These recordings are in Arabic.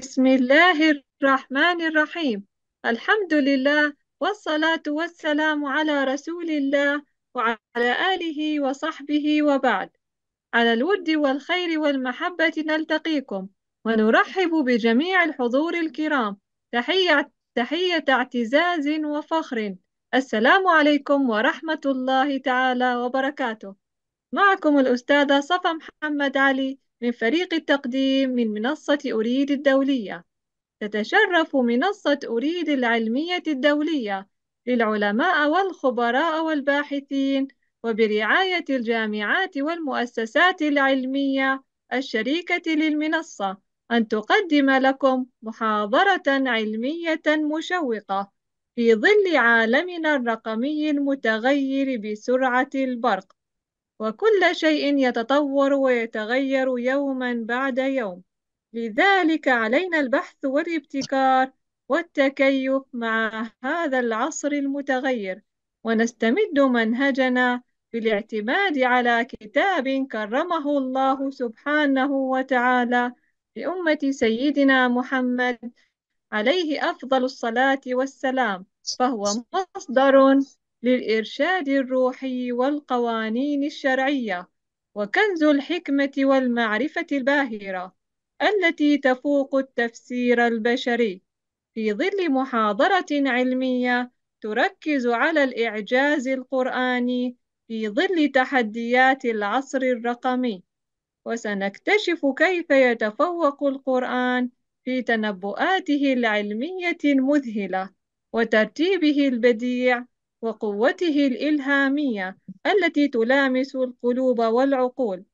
بسم الله الرحمن الرحيم الحمد لله والصلاة والسلام على رسول الله وعلى آله وصحبه وبعد على الود والخير والمحبة نلتقيكم ونرحب بجميع الحضور الكرام تحية تحية اعتزاز وفخر السلام عليكم ورحمة الله تعالى وبركاته معكم الأستاذة صفا محمد علي من فريق التقديم من منصة أريد الدولية تتشرف منصة أريد العلمية الدولية للعلماء والخبراء والباحثين وبرعاية الجامعات والمؤسسات العلمية الشريكة للمنصة أن تقدم لكم محاضرة علمية مشوقة في ظل عالمنا الرقمي المتغير بسرعة البرق وكل شيء يتطور ويتغير يوما بعد يوم لذلك علينا البحث والابتكار والتكيف مع هذا العصر المتغير ونستمد منهجنا بالاعتماد على كتاب كرمه الله سبحانه وتعالى لأمة سيدنا محمد عليه أفضل الصلاة والسلام فهو مصدر للإرشاد الروحي والقوانين الشرعية وكنز الحكمة والمعرفة الباهرة التي تفوق التفسير البشري في ظل محاضرة علمية تركز على الإعجاز القرآني في ظل تحديات العصر الرقمي وسنكتشف كيف يتفوق القرآن في تنبؤاته العلمية المذهلة وترتيبه البديع وقوته الإلهامية التي تلامس القلوب والعقول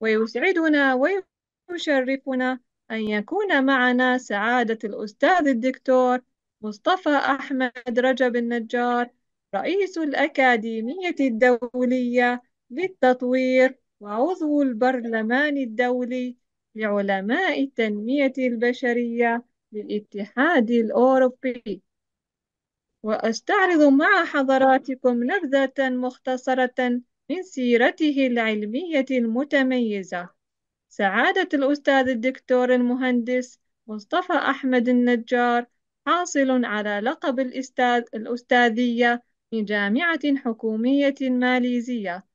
ويسعدنا ويشرفنا أن يكون معنا سعادة الأستاذ الدكتور مصطفى أحمد رجب النجار رئيس الأكاديمية الدولية للتطوير وعضو البرلمان الدولي لعلماء التنمية البشرية للاتحاد الأوروبي وأستعرض مع حضراتكم نبذة مختصرة من سيرته العلمية المتميزة سعادة الأستاذ الدكتور المهندس مصطفى أحمد النجار حاصل على لقب الأستاذ الأستاذية في جامعة حكومية ماليزية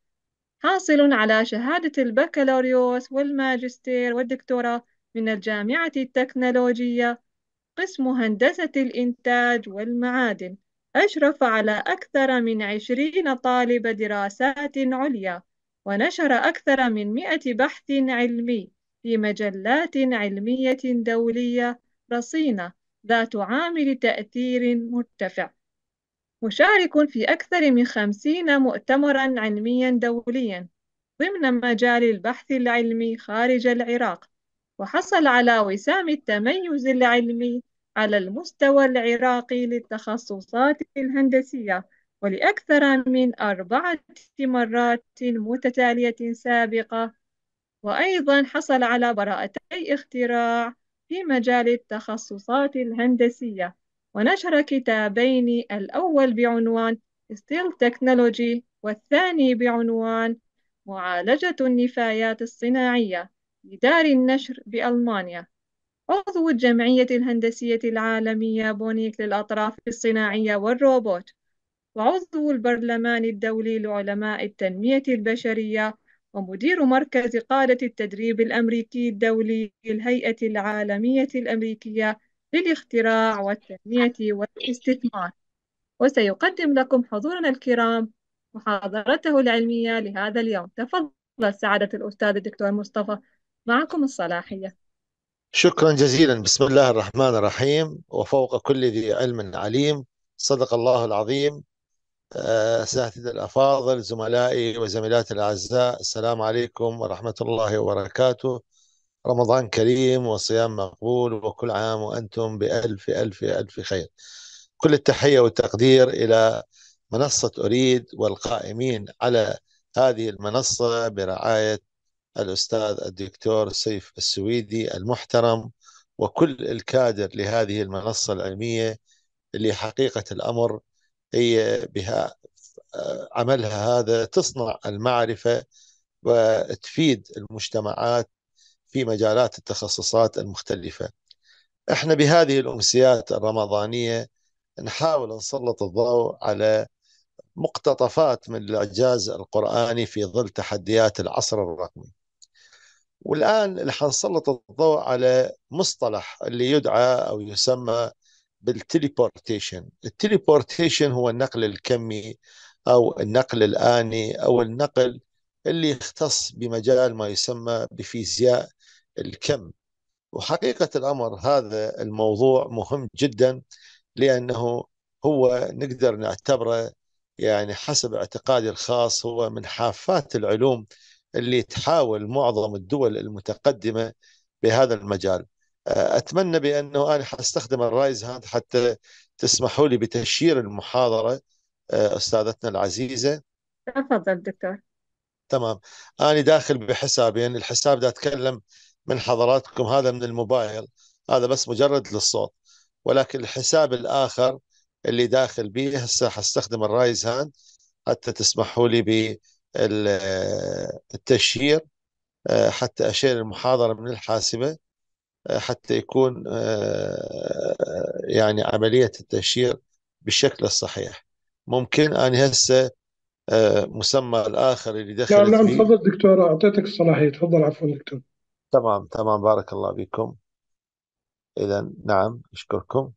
حاصل على شهادة البكالوريوس والماجستير والدكتوراه من الجامعة التكنولوجية قسم هندسة الإنتاج والمعادن أشرف على أكثر من عشرين طالب دراسات عليا ونشر أكثر من مئة بحث علمي في مجلات علمية دولية رصينة ذات عامل تأثير مرتفع مشارك في أكثر من خمسين مؤتمرا علميا دوليا ضمن مجال البحث العلمي خارج العراق وحصل على وسام التميز العلمي على المستوى العراقي للتخصصات الهندسية ولأكثر من أربعة مرات متتالية سابقة وأيضا حصل على براءتي اختراع في مجال التخصصات الهندسية ونشر كتابين الأول بعنوان Steel Technology والثاني بعنوان معالجة النفايات الصناعية لدار النشر بألمانيا عضو الجمعية الهندسية العالمية بونيك للأطراف الصناعية والروبوت وعضو البرلمان الدولي لعلماء التنمية البشرية ومدير مركز قادة التدريب الأمريكي الدولي للهيئة العالمية الأمريكية للاختراع والتنمية والاستثمار وسيقدم لكم حضورنا الكرام محاضرته العلمية لهذا اليوم تفضل سعادة الأستاذ الدكتور مصطفى معكم الصلاحية شكرا جزيلا بسم الله الرحمن الرحيم وفوق كل ذي علم عليم صدق الله العظيم أساتذة آه، الأفاضل زملائي وزميلاتي الأعزاء السلام عليكم ورحمة الله وبركاته رمضان كريم وصيام مقبول وكل عام وأنتم بألف ألف ألف خير كل التحية والتقدير إلى منصة أريد والقائمين على هذه المنصة برعاية الأستاذ الدكتور سيف السويدي المحترم وكل الكادر لهذه المنصة العلمية اللي حقيقة الأمر هي بها آه، عملها هذا تصنع المعرفة وتفيد المجتمعات في مجالات التخصصات المختلفة احنا بهذه الأمسيات الرمضانية نحاول نسلط الضوء على مقتطفات من الإعجاز القرآني في ظل تحديات العصر الرقمي والآن حنسلط الضوء على مصطلح اللي يدعى أو يسمى بالتليبورتيشن التليبورتيشن هو النقل الكمي أو النقل الآني أو النقل اللي يختص بمجال ما يسمى بفيزياء الكم وحقيقة الأمر هذا الموضوع مهم جدا لأنه هو نقدر نعتبره يعني حسب اعتقادي الخاص هو من حافات العلوم اللي تحاول معظم الدول المتقدمه بهذا المجال. أه، اتمنى بانه انا حستخدم الرايز هاند حتى تسمحوا لي بتشير المحاضره أه، استاذتنا العزيزه. تفضل دكتور. تمام انا داخل بحسابين يعني الحساب ده اتكلم من حضراتكم هذا من الموبايل هذا بس مجرد للصوت ولكن الحساب الاخر اللي داخل به هسه حستخدم الرايز هاند حتى تسمحوا لي ب التشهير آه، حتى أشيل المحاضرة من الحاسبة آه، حتى يكون آه، يعني عملية التشهير بالشكل الصحيح ممكن أن هسه مسمى الآخر اللي دخل نعم نعم تفضل دكتور أعطيتك الصلاحية تفضل عفوا دكتور تمام تمام بارك الله فيكم إذا نعم أشكركم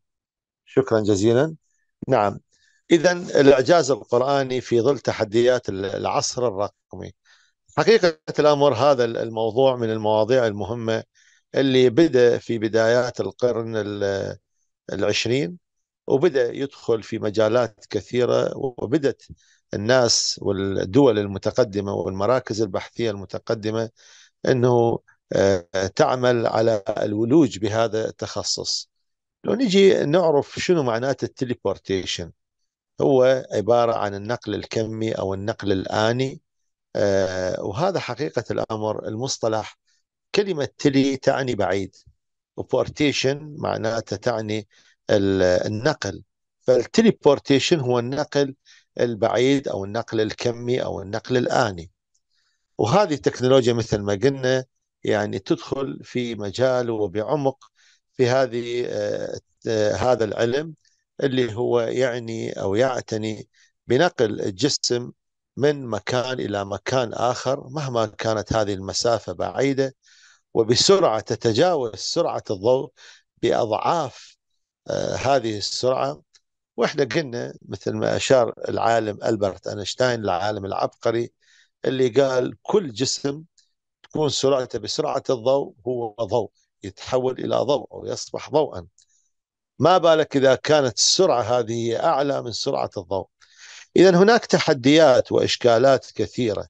شكرا جزيلا نعم اذا الاعجاز القراني في ظل تحديات العصر الرقمي حقيقه الامر هذا الموضوع من المواضيع المهمه اللي بدا في بدايات القرن العشرين وبدا يدخل في مجالات كثيره وبدات الناس والدول المتقدمه والمراكز البحثيه المتقدمه انه آه، تعمل على الولوج بهذا التخصص لو نجي نعرف شنو معنات التليبورتيشن هو عبارة عن النقل الكمي أو النقل الآني آه، وهذا حقيقة الأمر المصطلح كلمة تلي تعني بعيد وبورتيشن معناته تعني النقل فالتليبورتيشن هو النقل البعيد أو النقل الكمي أو النقل الآني وهذه التكنولوجيا مثل ما قلنا يعني تدخل في مجال وبعمق في هذه آه، آه، هذا العلم اللي هو يعني أو يعتني بنقل الجسم من مكان إلى مكان آخر مهما كانت هذه المسافة بعيدة وبسرعة تتجاوز سرعة الضوء بأضعاف آه، هذه السرعة واحنا قلنا مثل ما أشار العالم ألبرت أينشتاين العالم العبقري اللي قال كل جسم تكون سرعته بسرعة الضوء هو ضوء يتحول إلى ضوء أو يصبح ضوءا ما بالك إذا كانت السرعة هذه أعلى من سرعة الضوء إذا هناك تحديات وإشكالات كثيرة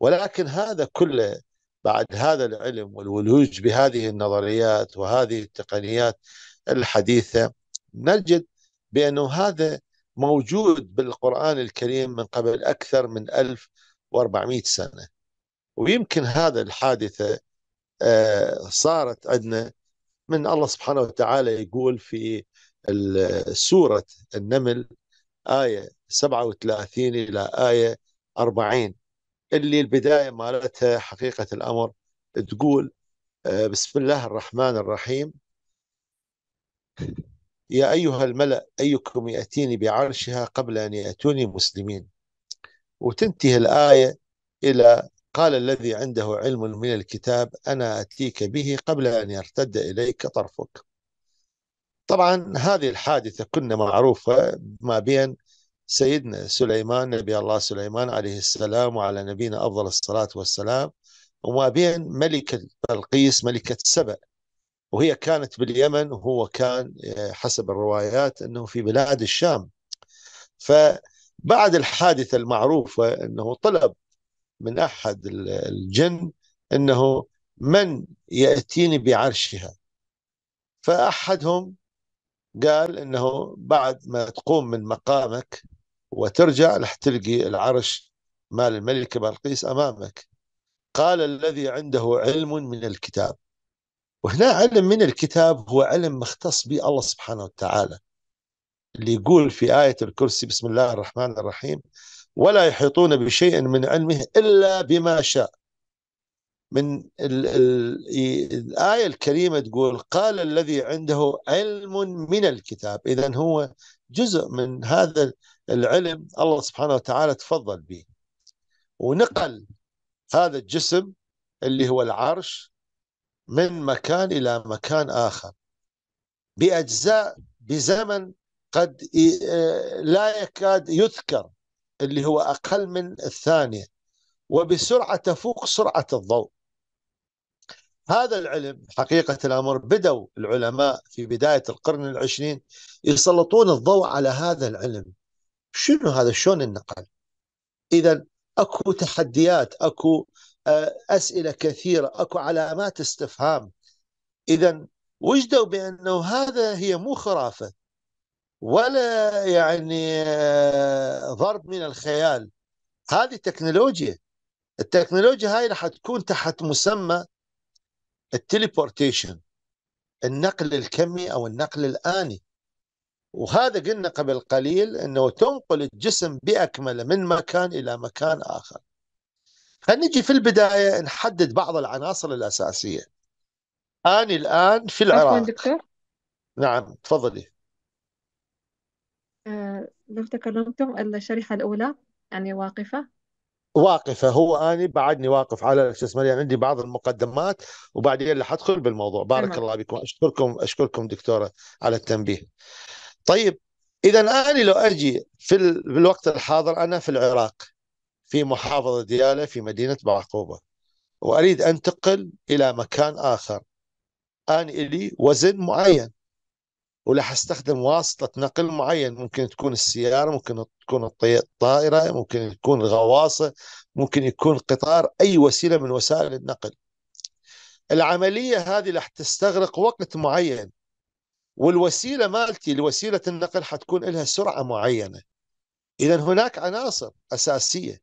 ولكن هذا كله بعد هذا العلم والولوج بهذه النظريات وهذه التقنيات الحديثة نجد بأنه هذا موجود بالقرآن الكريم من قبل أكثر من 1400 سنة ويمكن هذا الحادثة آه، صارت عندنا من الله سبحانه وتعالى يقول في سورة النمل آية 37 إلى آية 40 اللي البداية مالتها حقيقة الأمر تقول آه، بسم الله الرحمن الرحيم يا أيها الملأ أيكم يأتيني بعرشها قبل أن يأتوني مسلمين وتنتهي الآية إلى قال الذي عنده علم من الكتاب أنا أتيك به قبل أن يرتد إليك طرفك طبعا هذه الحادثة كنا معروفة ما بين سيدنا سليمان نبي الله سليمان عليه السلام وعلى نبينا أفضل الصلاة والسلام وما بين ملكة بلقيس ملكة سبأ وهي كانت باليمن وهو كان آه، حسب الروايات أنه في بلاد الشام فبعد الحادثة المعروفة أنه طلب من أحد الجن أنه من يأتيني بعرشها فأحدهم قال أنه بعد ما تقوم من مقامك وترجع رح تلقي العرش مال الملكة بلقيس أمامك قال الذي عنده علم من الكتاب وهنا علم من الكتاب هو علم مختص به الله سبحانه وتعالى اللي يقول في آية الكرسي بسم الله الرحمن الرحيم ولا يحيطون بشيء من علمه إلا بما شاء من الـ الـ الآية الكريمة تقول قال الذي عنده علم من الكتاب إذا هو جزء من هذا العلم الله سبحانه وتعالى تفضل به ونقل هذا الجسم اللي هو العرش من مكان إلى مكان آخر بأجزاء بزمن قد آه، لا يكاد يذكر اللي هو أقل من الثانية وبسرعة تفوق سرعة الضوء هذا العلم حقيقة الأمر بدأوا العلماء في بداية القرن العشرين يسلطون الضوء على هذا العلم شنو هذا شلون النقل إذا أكو تحديات أكو آه، أسئلة كثيرة أكو علامات استفهام إذا وجدوا بأنه هذا هي مو خرافة ولا يعني آه، ضرب من الخيال هذه تكنولوجيا التكنولوجيا هاي راح تكون تحت مسمى التليبورتيشن النقل الكمي او النقل الاني وهذا قلنا قبل قليل انه تنقل الجسم باكمله من مكان الى مكان اخر خلينا نجي في البدايه نحدد بعض العناصر الاساسيه اني الان في العراق دكتور نعم تفضلي آه، لو تكلمتم الشريحة الأولى يعني واقفة واقفة هو أنا بعدني واقف على شو يعني عندي بعض المقدمات وبعدين اللي حدخل بالموضوع بارك تمام الله بكم أشكركم أشكركم دكتورة على التنبيه طيب إذا أنا لو أجي في الوقت الحاضر أنا في العراق في محافظة ديالة في مدينة بعقوبة وأريد أنتقل إلى مكان آخر أنا لي وزن معين ولا حستخدم واسطة نقل معين ممكن تكون السيارة ممكن تكون الطائرة ممكن تكون الغواصة ممكن يكون قطار أي وسيلة من وسائل النقل العملية هذه راح تستغرق وقت معين والوسيلة مالتي لوسيلة النقل حتكون لها سرعة معينة إذا هناك عناصر أساسية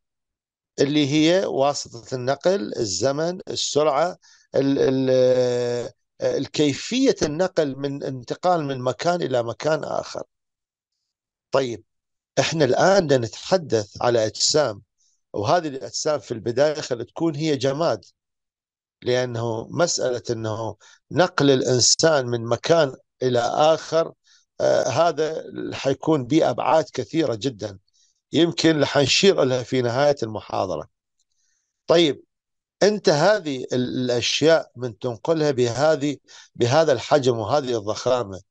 اللي هي واسطة النقل الزمن السرعة الـ الـ الكيفية النقل من انتقال من مكان إلى مكان آخر طيب احنا الآن نتحدث على أجسام وهذه الأجسام في البداية خل تكون هي جماد لأنه مسألة أنه نقل الإنسان من مكان إلى آخر آه هذا حيكون بأبعاد كثيرة جدا يمكن حنشير لها في نهاية المحاضرة طيب انت هذه الاشياء من تنقلها بهذه بهذا الحجم وهذه الضخامه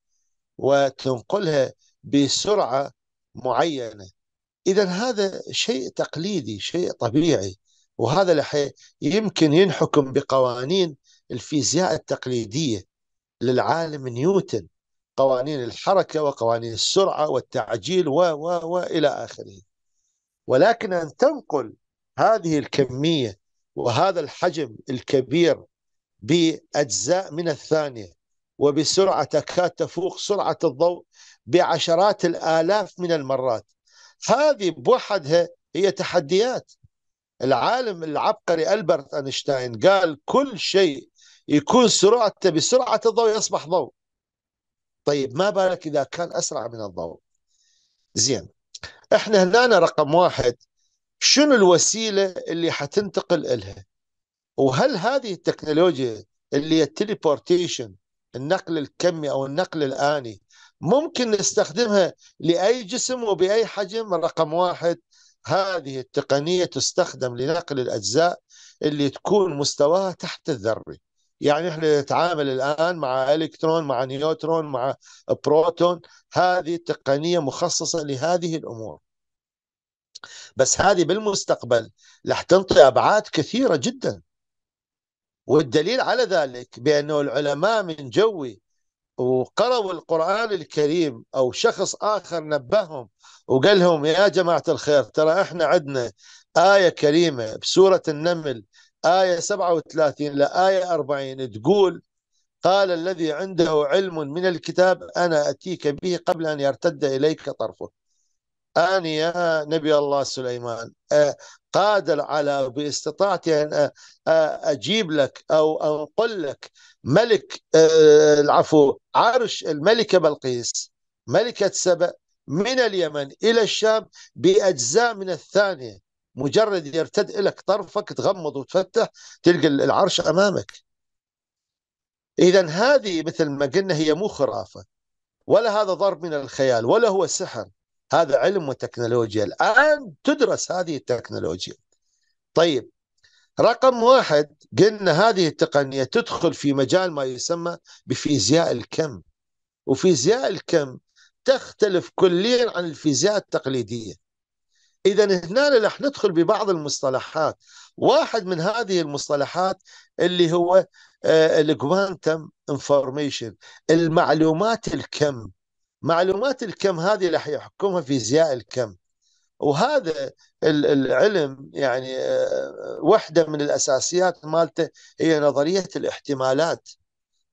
وتنقلها بسرعه معينه اذا هذا شيء تقليدي شيء طبيعي وهذا يمكن ينحكم بقوانين الفيزياء التقليديه للعالم نيوتن قوانين الحركه وقوانين السرعه والتعجيل و و والى اخره ولكن ان تنقل هذه الكميه وهذا الحجم الكبير باجزاء من الثانيه وبسرعه تكاد تفوق سرعه الضوء بعشرات الالاف من المرات هذه بوحدها هي تحديات العالم العبقري البرت اينشتاين قال كل شيء يكون سرعته بسرعه الضوء يصبح ضوء طيب ما بالك اذا كان اسرع من الضوء زين احنا هنا رقم واحد شنو الوسيله اللي حتنتقل إلها وهل هذه التكنولوجيا اللي هي التليبورتيشن النقل الكمي او النقل الاني ممكن نستخدمها لاي جسم وباي حجم رقم واحد هذه التقنيه تستخدم لنقل الاجزاء اللي تكون مستواها تحت الذري يعني احنا نتعامل الان مع الكترون مع نيوترون مع بروتون هذه التقنيه مخصصه لهذه الامور بس هذه بالمستقبل راح تنطي ابعاد كثيره جدا والدليل على ذلك بانه العلماء من جوي وقرأوا القرآن الكريم أو شخص آخر نبههم وقال لهم يا جماعة الخير ترى إحنا عندنا آية كريمة بسورة النمل آية 37 لآية 40 تقول قال الذي عنده علم من الكتاب أنا أتيك به قبل أن يرتد إليك طرفك يا نبي الله سليمان قادر على باستطاعتي أن أجيب لك أو أنقل لك ملك العفو عرش الملكة بلقيس ملكة سبأ من اليمن إلى الشام بأجزاء من الثانية مجرد يرتد لك طرفك تغمض وتفتح تلقى العرش أمامك إذا هذه مثل ما قلنا هي مو خرافة ولا هذا ضرب من الخيال ولا هو سحر هذا علم وتكنولوجيا الآن تدرس هذه التكنولوجيا طيب رقم واحد قلنا هذه التقنية تدخل في مجال ما يسمى بفيزياء الكم وفيزياء الكم تختلف كليا عن الفيزياء التقليدية إذا هنا راح ندخل ببعض المصطلحات واحد من هذه المصطلحات اللي هو آه، الكوانتم انفورميشن المعلومات الكم معلومات الكم هذه راح يحكمها فيزياء الكم وهذا العلم يعني آه، وحده من الاساسيات مالته هي نظريه الاحتمالات.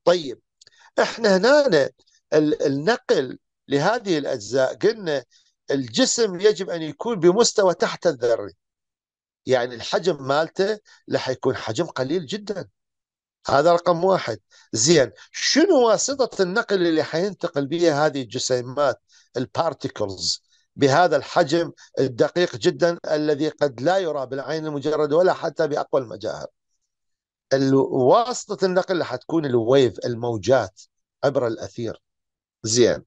طيب احنا هنا النقل لهذه الاجزاء قلنا الجسم يجب ان يكون بمستوى تحت الذري. يعني الحجم مالته راح يكون حجم قليل جدا. هذا رقم واحد زين شنو واسطة النقل اللي حينتقل بها هذه الجسيمات البارتيكلز بهذا الحجم الدقيق جدا الذي قد لا يرى بالعين المجرد ولا حتى بأقوى المجاهر واسطة النقل اللي حتكون الويف الموجات عبر الأثير زين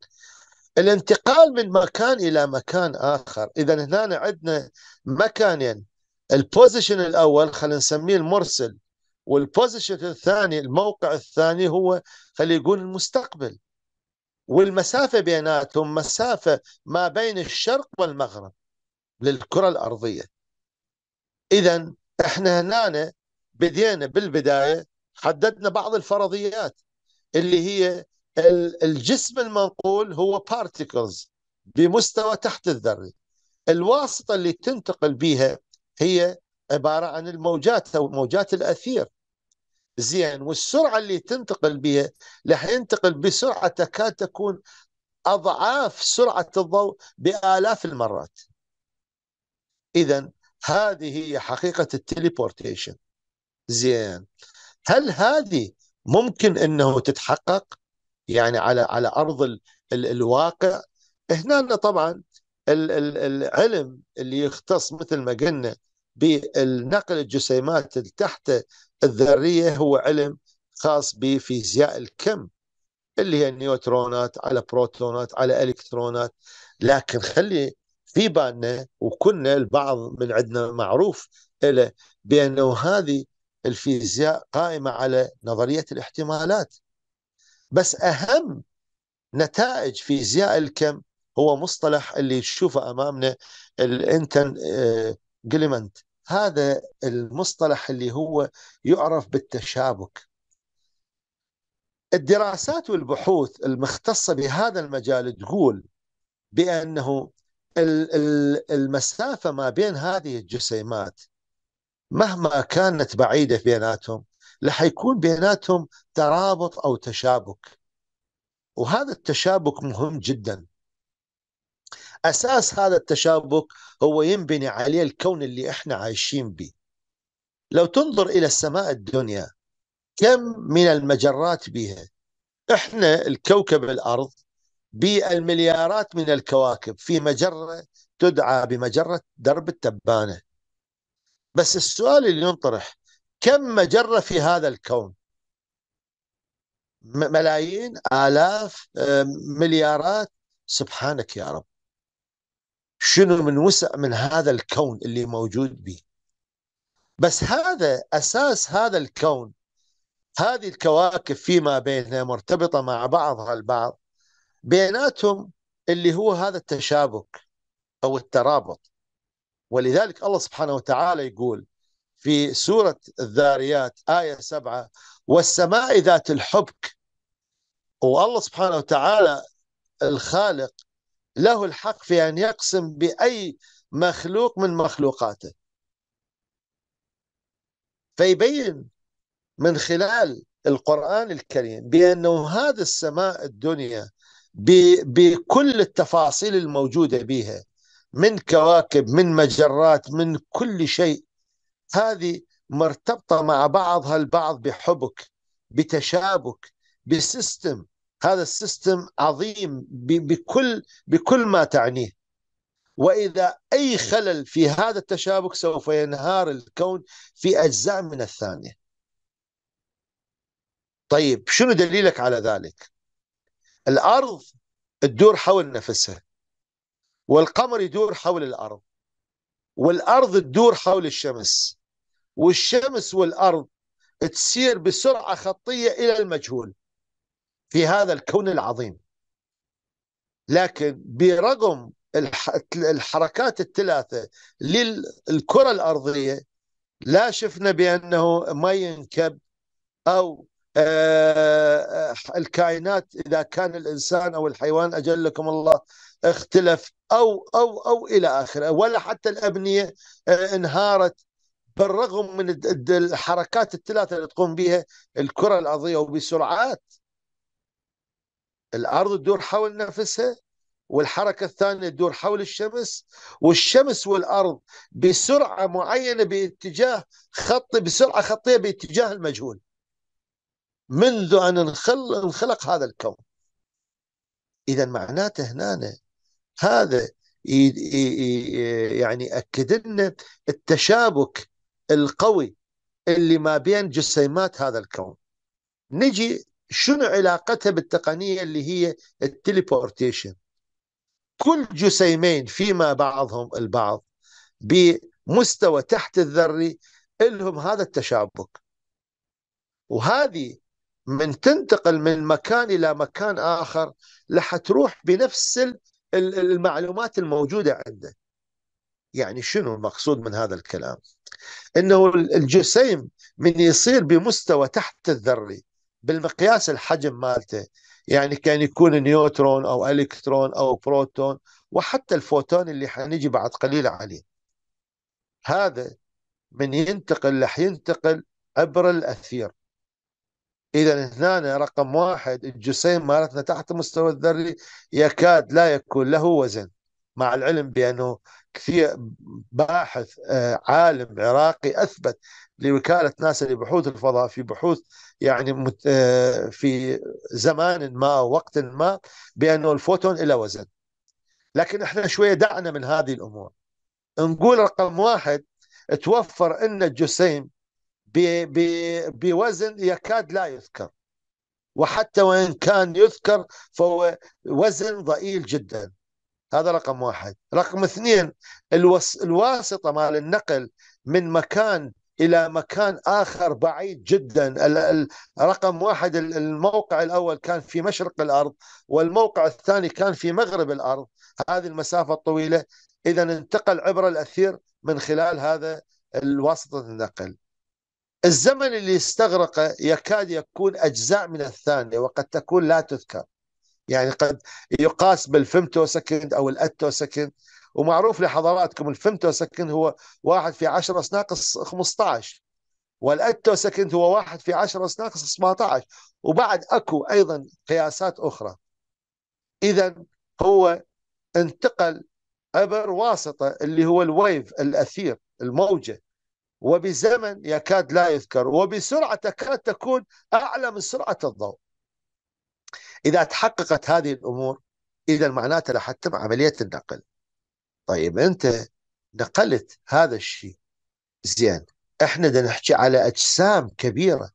الانتقال من مكان إلى مكان آخر إذا هنا عندنا مكانين البوزيشن الأول خلينا نسميه المرسل والبوزيشن الثاني الموقع الثاني هو خلي يقول المستقبل والمسافة بيناتهم مسافة ما بين الشرق والمغرب للكرة الأرضية إذا إحنا هنا بدينا بالبداية حددنا بعض الفرضيات اللي هي الجسم المنقول هو بارتيكلز بمستوى تحت الذري الواسطة اللي تنتقل بها هي عباره عن الموجات او موجات الاثير زين والسرعه اللي تنتقل بها راح ينتقل بسرعه تكاد تكون اضعاف سرعه الضوء بالاف المرات اذا هذه هي حقيقه التليبورتيشن زين هل هذه ممكن انه تتحقق يعني على على ارض ال ال الواقع هنا طبعا ال ال العلم اللي يختص مثل ما قلنا بالنقل الجسيمات تحت الذرية هو علم خاص بفيزياء الكم اللي هي النيوترونات على بروتونات على الكترونات لكن خلي في بالنا وكنا البعض من عندنا معروف له بانه هذه الفيزياء قائمه على نظريه الاحتمالات بس اهم نتائج فيزياء الكم هو مصطلح اللي تشوفه امامنا الانتن آه، جليمنت هذا المصطلح اللي هو يعرف بالتشابك الدراسات والبحوث المختصة بهذا المجال تقول بأنه المسافة ما بين هذه الجسيمات مهما كانت بعيدة بيناتهم رح يكون بيناتهم ترابط أو تشابك وهذا التشابك مهم جدا أساس هذا التشابك هو ينبني عليه الكون اللي إحنا عايشين به لو تنظر إلى السماء الدنيا كم من المجرات بها إحنا الكوكب الأرض بالمليارات من الكواكب في مجرة تدعى بمجرة درب التبانة بس السؤال اللي ينطرح كم مجرة في هذا الكون ملايين آلاف آه، مليارات سبحانك يا رب شنو من وسع من هذا الكون اللي موجود به بس هذا أساس هذا الكون هذه الكواكب فيما بينها مرتبطة مع بعضها البعض بيناتهم اللي هو هذا التشابك أو الترابط ولذلك الله سبحانه وتعالى يقول في سورة الذاريات آية سبعة والسماء ذات الحبك والله سبحانه وتعالى الخالق له الحق في أن يقسم بأي مخلوق من مخلوقاته فيبين من خلال القرآن الكريم بأنه هذا السماء الدنيا بكل التفاصيل الموجودة بها من كواكب من مجرات من كل شيء هذه مرتبطة مع بعضها البعض بحبك بتشابك بسيستم هذا السيستم عظيم بكل بكل ما تعنيه واذا اي خلل في هذا التشابك سوف ينهار الكون في اجزاء من الثانيه طيب شنو دليلك على ذلك الارض تدور حول نفسها والقمر يدور حول الارض والارض تدور حول الشمس والشمس والارض تسير بسرعه خطيه الى المجهول في هذا الكون العظيم لكن برغم الحركات الثلاثة للكرة الأرضية لا شفنا بأنه ما ينكب أو آه، آه، الكائنات إذا كان الإنسان أو الحيوان أجلكم الله اختلف أو أو أو إلى آخره ولا حتى الأبنية آه، انهارت بالرغم من الحركات الثلاثة اللي تقوم بها الكرة الأرضية وبسرعات الأرض تدور حول نفسها والحركة الثانية تدور حول الشمس والشمس والأرض بسرعة معينة باتجاه خط بسرعة خطية باتجاه المجهول منذ أن انخلق هذا الكون إذا معناته هنا هذا يعني أكد لنا التشابك القوي اللي ما بين جسيمات هذا الكون نجي شنو علاقتها بالتقنية اللي هي التليبورتيشن كل جسيمين فيما بعضهم البعض بمستوى تحت الذري لهم هذا التشابك وهذه من تنتقل من مكان إلى مكان آخر لح تروح بنفس المعلومات الموجودة عنده يعني شنو المقصود من هذا الكلام انه الجسيم من يصير بمستوى تحت الذري بالمقياس الحجم مالته يعني كان يكون نيوترون او الكترون او بروتون وحتى الفوتون اللي حنجي بعد قليل عليه هذا من ينتقل راح ينتقل عبر الاثير اذا هنا رقم واحد الجسيم مالتنا تحت المستوى الذري يكاد لا يكون له وزن مع العلم بانه كثير باحث آه، عالم عراقي اثبت لوكالة ناسا لبحوث الفضاء في بحوث يعني آه، في زمان ما أو وقت ما بأنه الفوتون إلى وزن لكن احنا شوية دعنا من هذه الأمور نقول رقم واحد توفر أن الجسيم بوزن يكاد لا يذكر وحتى وإن كان يذكر فهو وزن ضئيل جدا هذا رقم واحد رقم اثنين الواسطة مال النقل من مكان الى مكان اخر بعيد جدا رقم واحد الموقع الاول كان في مشرق الارض والموقع الثاني كان في مغرب الارض هذه المسافه الطويله اذا انتقل عبر الاثير من خلال هذا الواسطه النقل الزمن اللي استغرقه يكاد يكون اجزاء من الثانيه وقد تكون لا تذكر يعني قد يقاس بالفمتو سكند او الاتو سكند ومعروف لحضراتكم الفمتو سكند هو واحد في عشرة ناقص 15 والأتو سكند هو واحد في عشرة ناقص 17 وبعد أكو أيضا قياسات أخرى إذا هو انتقل عبر واسطة اللي هو الويف الأثير الموجة وبزمن يكاد لا يذكر وبسرعة تكاد تكون أعلى من سرعة الضوء إذا تحققت هذه الأمور إذا معناتها لحتم عملية النقل طيب انت نقلت هذا الشيء زين احنا بدنا نحكي على اجسام كبيره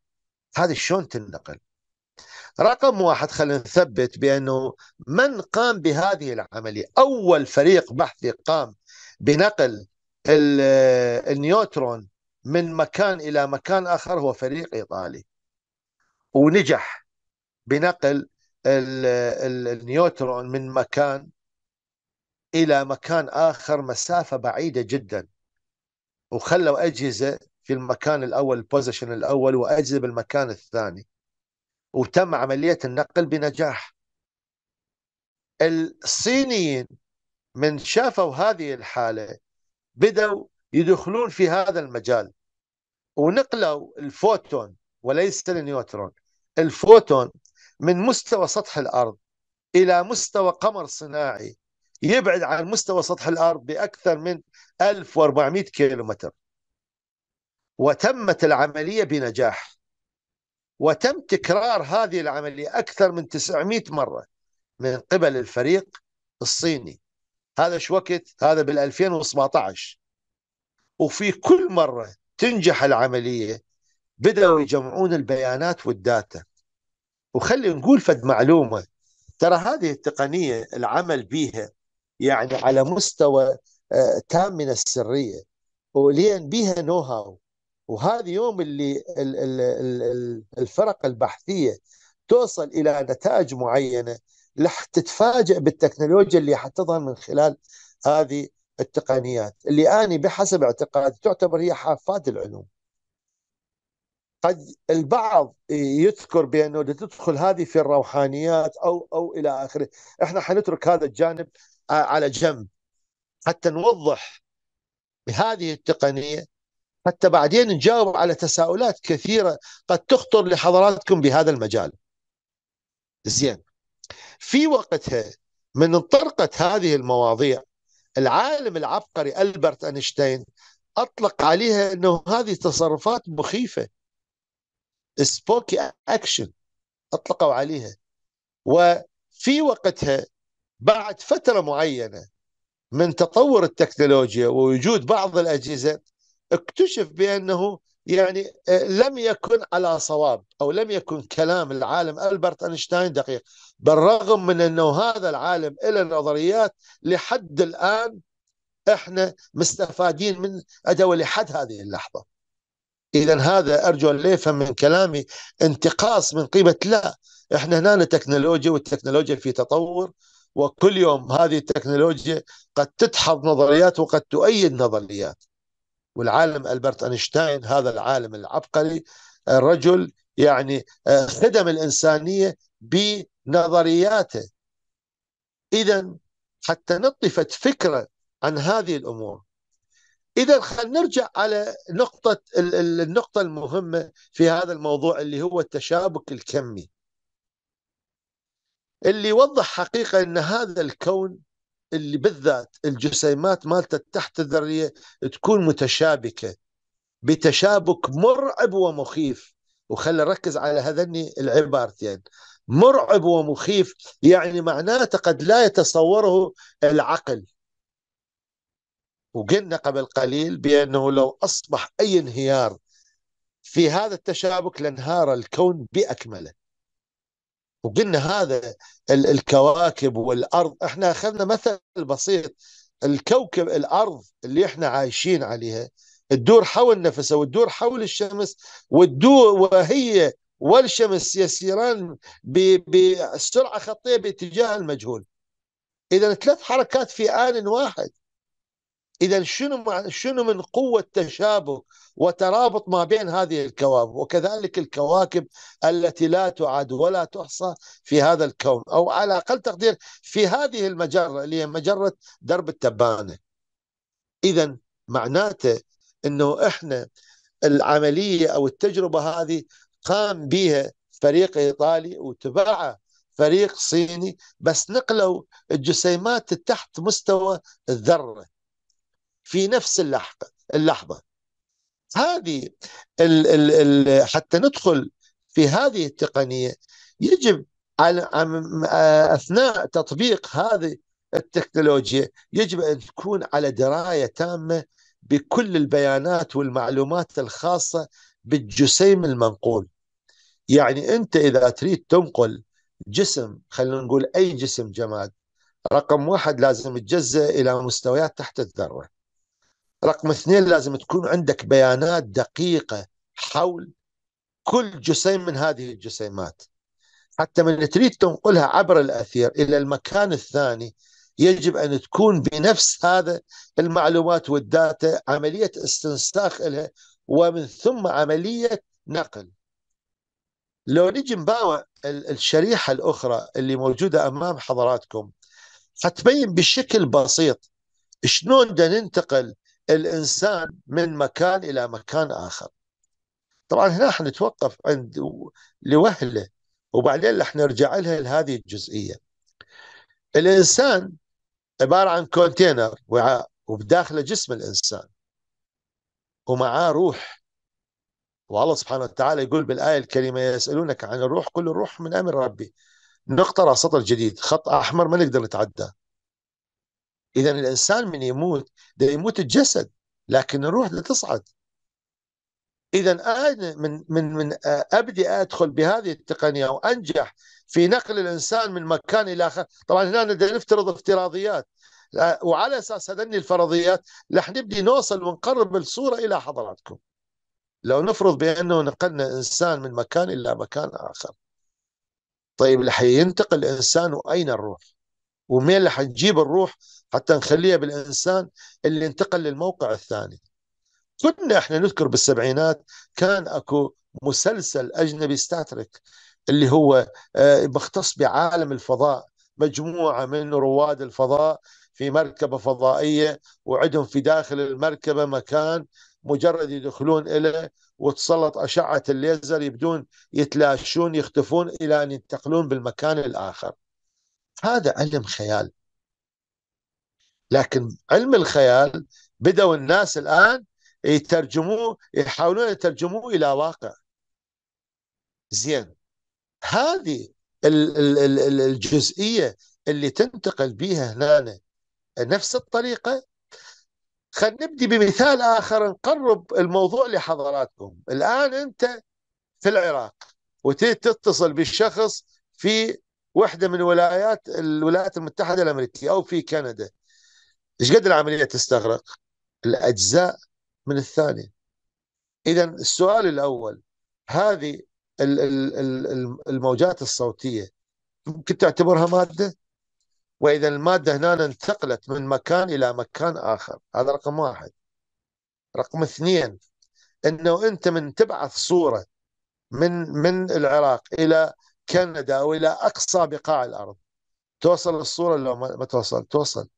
هذه شلون تنقل رقم واحد خلينا نثبت بانه من قام بهذه العمليه اول فريق بحثي قام بنقل آه، النيوترون من مكان الى مكان اخر هو فريق ايطالي ونجح بنقل آه، آه، النيوترون من مكان إلى مكان آخر مسافة بعيدة جدا وخلوا أجهزة في المكان الأول البوزيشن الأول وأجهزة بالمكان الثاني وتم عملية النقل بنجاح الصينيين من شافوا هذه الحالة بدأوا يدخلون في هذا المجال ونقلوا الفوتون وليس النيوترون الفوتون من مستوى سطح الأرض إلى مستوى قمر صناعي يبعد عن مستوى سطح الأرض بأكثر من 1400 كيلومتر وتمت العملية بنجاح وتم تكرار هذه العملية أكثر من 900 مرة من قبل الفريق الصيني هذا شو وقت هذا بال2017 وفي كل مرة تنجح العملية بدأوا يجمعون البيانات والداتا وخلي نقول فد معلومة ترى هذه التقنية العمل بها يعني على مستوى آه، تام من السريه ولين بيها نو هاو وهذا يوم اللي الفرق البحثيه توصل الى نتائج معينه راح تتفاجئ بالتكنولوجيا اللي حتظهر من خلال هذه التقنيات اللي اني بحسب اعتقادي تعتبر هي حافات العلوم قد البعض يذكر بانه تدخل هذه في الروحانيات او او الى اخره، احنا حنترك هذا الجانب آه، على جنب حتى نوضح بهذه التقنية حتى بعدين نجاوب على تساؤلات كثيرة قد تخطر لحضراتكم بهذا المجال زين في وقتها من انطرقت هذه المواضيع العالم العبقري ألبرت أينشتاين أطلق عليها أنه هذه تصرفات مخيفة سبوكي أكشن أطلقوا عليها وفي وقتها بعد فترة معينة من تطور التكنولوجيا ووجود بعض الأجهزة اكتشف بأنه يعني آه، لم يكن على صواب أو لم يكن كلام العالم ألبرت أينشتاين دقيق بالرغم من أنه هذا العالم إلى نظريات لحد الآن احنا مستفادين من أدوة لحد هذه اللحظة إذا هذا أرجو أن يفهم من كلامي انتقاص من قيمة لا احنا هنا تكنولوجيا والتكنولوجيا في تطور وكل يوم هذه التكنولوجيا قد تدحض نظريات وقد تؤيد نظريات والعالم ألبرت أينشتاين هذا العالم العبقري الرجل يعني آه، خدم الإنسانية بنظرياته إذا حتى نطفت فكرة عن هذه الأمور إذا خلينا نرجع على نقطة النقطة المهمة في هذا الموضوع اللي هو التشابك الكمي اللي يوضح حقيقه ان هذا الكون اللي بالذات الجسيمات مالته تحت الذريه تكون متشابكه بتشابك مرعب ومخيف وخلي ركز على هذني العبارتين يعني. مرعب ومخيف يعني معناته قد لا يتصوره العقل وقلنا قبل قليل بأنه لو أصبح أي انهيار في هذا التشابك لانهار الكون بأكمله وقلنا هذا الكواكب والارض احنا اخذنا مثل بسيط الكوكب الارض اللي احنا عايشين عليها تدور حول نفسها وتدور حول الشمس وتدور وهي والشمس يسيران بسرعه خطيه باتجاه المجهول اذا ثلاث حركات في ان واحد اذا شنو شنو من قوه تشابه وترابط ما بين هذه الكواكب وكذلك الكواكب التي لا تعد ولا تحصى في هذا الكون او على اقل تقدير في هذه المجره اللي هي مجره درب التبانه. اذا معناته انه احنا العمليه او التجربه هذه قام بها فريق ايطالي وتبعه فريق صيني بس نقلوا الجسيمات تحت مستوى الذره في نفس اللحظة اللحظة هذه ال ال الـ حتى ندخل في هذه التقنية يجب على أثناء تطبيق هذه التكنولوجيا يجب أن تكون على دراية تامة بكل البيانات والمعلومات الخاصة بالجسيم المنقول يعني أنت إذا تريد تنقل جسم خلينا نقول أي جسم جماد رقم واحد لازم تجزئ إلى مستويات تحت الذره رقم اثنين لازم تكون عندك بيانات دقيقة حول كل جسيم من هذه الجسيمات حتى من تريد تنقلها عبر الأثير إلى المكان الثاني يجب أن تكون بنفس هذا المعلومات والداتا عملية استنساخ لها ومن ثم عملية نقل لو نجي نباوع الشريحة الأخرى اللي موجودة أمام حضراتكم حتبين بشكل بسيط شلون ننتقل الإنسان من مكان إلى مكان آخر طبعا هنا حنتوقف عند لوهلة وبعدين رح نرجع لها لهذه الجزئية الإنسان عبارة عن كونتينر وعاء وبداخله جسم الإنسان ومعاه روح والله سبحانه وتعالى يقول بالآية الكريمة يسألونك عن الروح قل الروح من أمر ربي نقطة سطر جديد خط أحمر ما نقدر نتعداه إذا الإنسان من يموت ده يموت الجسد لكن الروح لا تصعد إذا أنا من من من أبدي أدخل بهذه التقنية وأنجح في نقل الإنسان من مكان إلى آخر طبعا هنا نفترض افتراضيات وعلى أساس هذني الفرضيات رح نبدي نوصل ونقرب الصورة إلى حضراتكم لو نفرض بأنه نقلنا إنسان من مكان إلى مكان آخر طيب اللي ينتقل الإنسان وأين الروح ومين اللي حنجيب الروح حتى نخليها بالإنسان اللي انتقل للموقع الثاني كنا احنا نذكر بالسبعينات كان اكو مسلسل اجنبي ستاتريك اللي هو آه، مختص بعالم الفضاء مجموعه من رواد الفضاء في مركبه فضائيه وعندهم في داخل المركبه مكان مجرد يدخلون اليه وتسلط اشعه الليزر يبدون يتلاشون يختفون الى ان ينتقلون بالمكان الاخر. هذا علم خيال لكن علم الخيال بدأوا الناس الآن يترجموه يحاولون يترجموه إلى واقع زين هذه الجزئية اللي تنتقل بها هنا نفس الطريقة خلينا نبدي بمثال آخر نقرب الموضوع لحضراتكم الآن أنت في العراق وتتصل بالشخص في واحده من ولايات الولايات المتحده الامريكيه او في كندا ايش قد العمليه تستغرق؟ الاجزاء من الثانيه اذا السؤال الاول هذه الموجات الصوتيه ممكن تعتبرها ماده؟ واذا الماده هنا انتقلت من مكان الى مكان اخر هذا رقم واحد رقم اثنين انه انت من تبعث صوره من من العراق الى كندا أو إلى أقصى بقاع الأرض توصل الصورة لو ما توصل توصل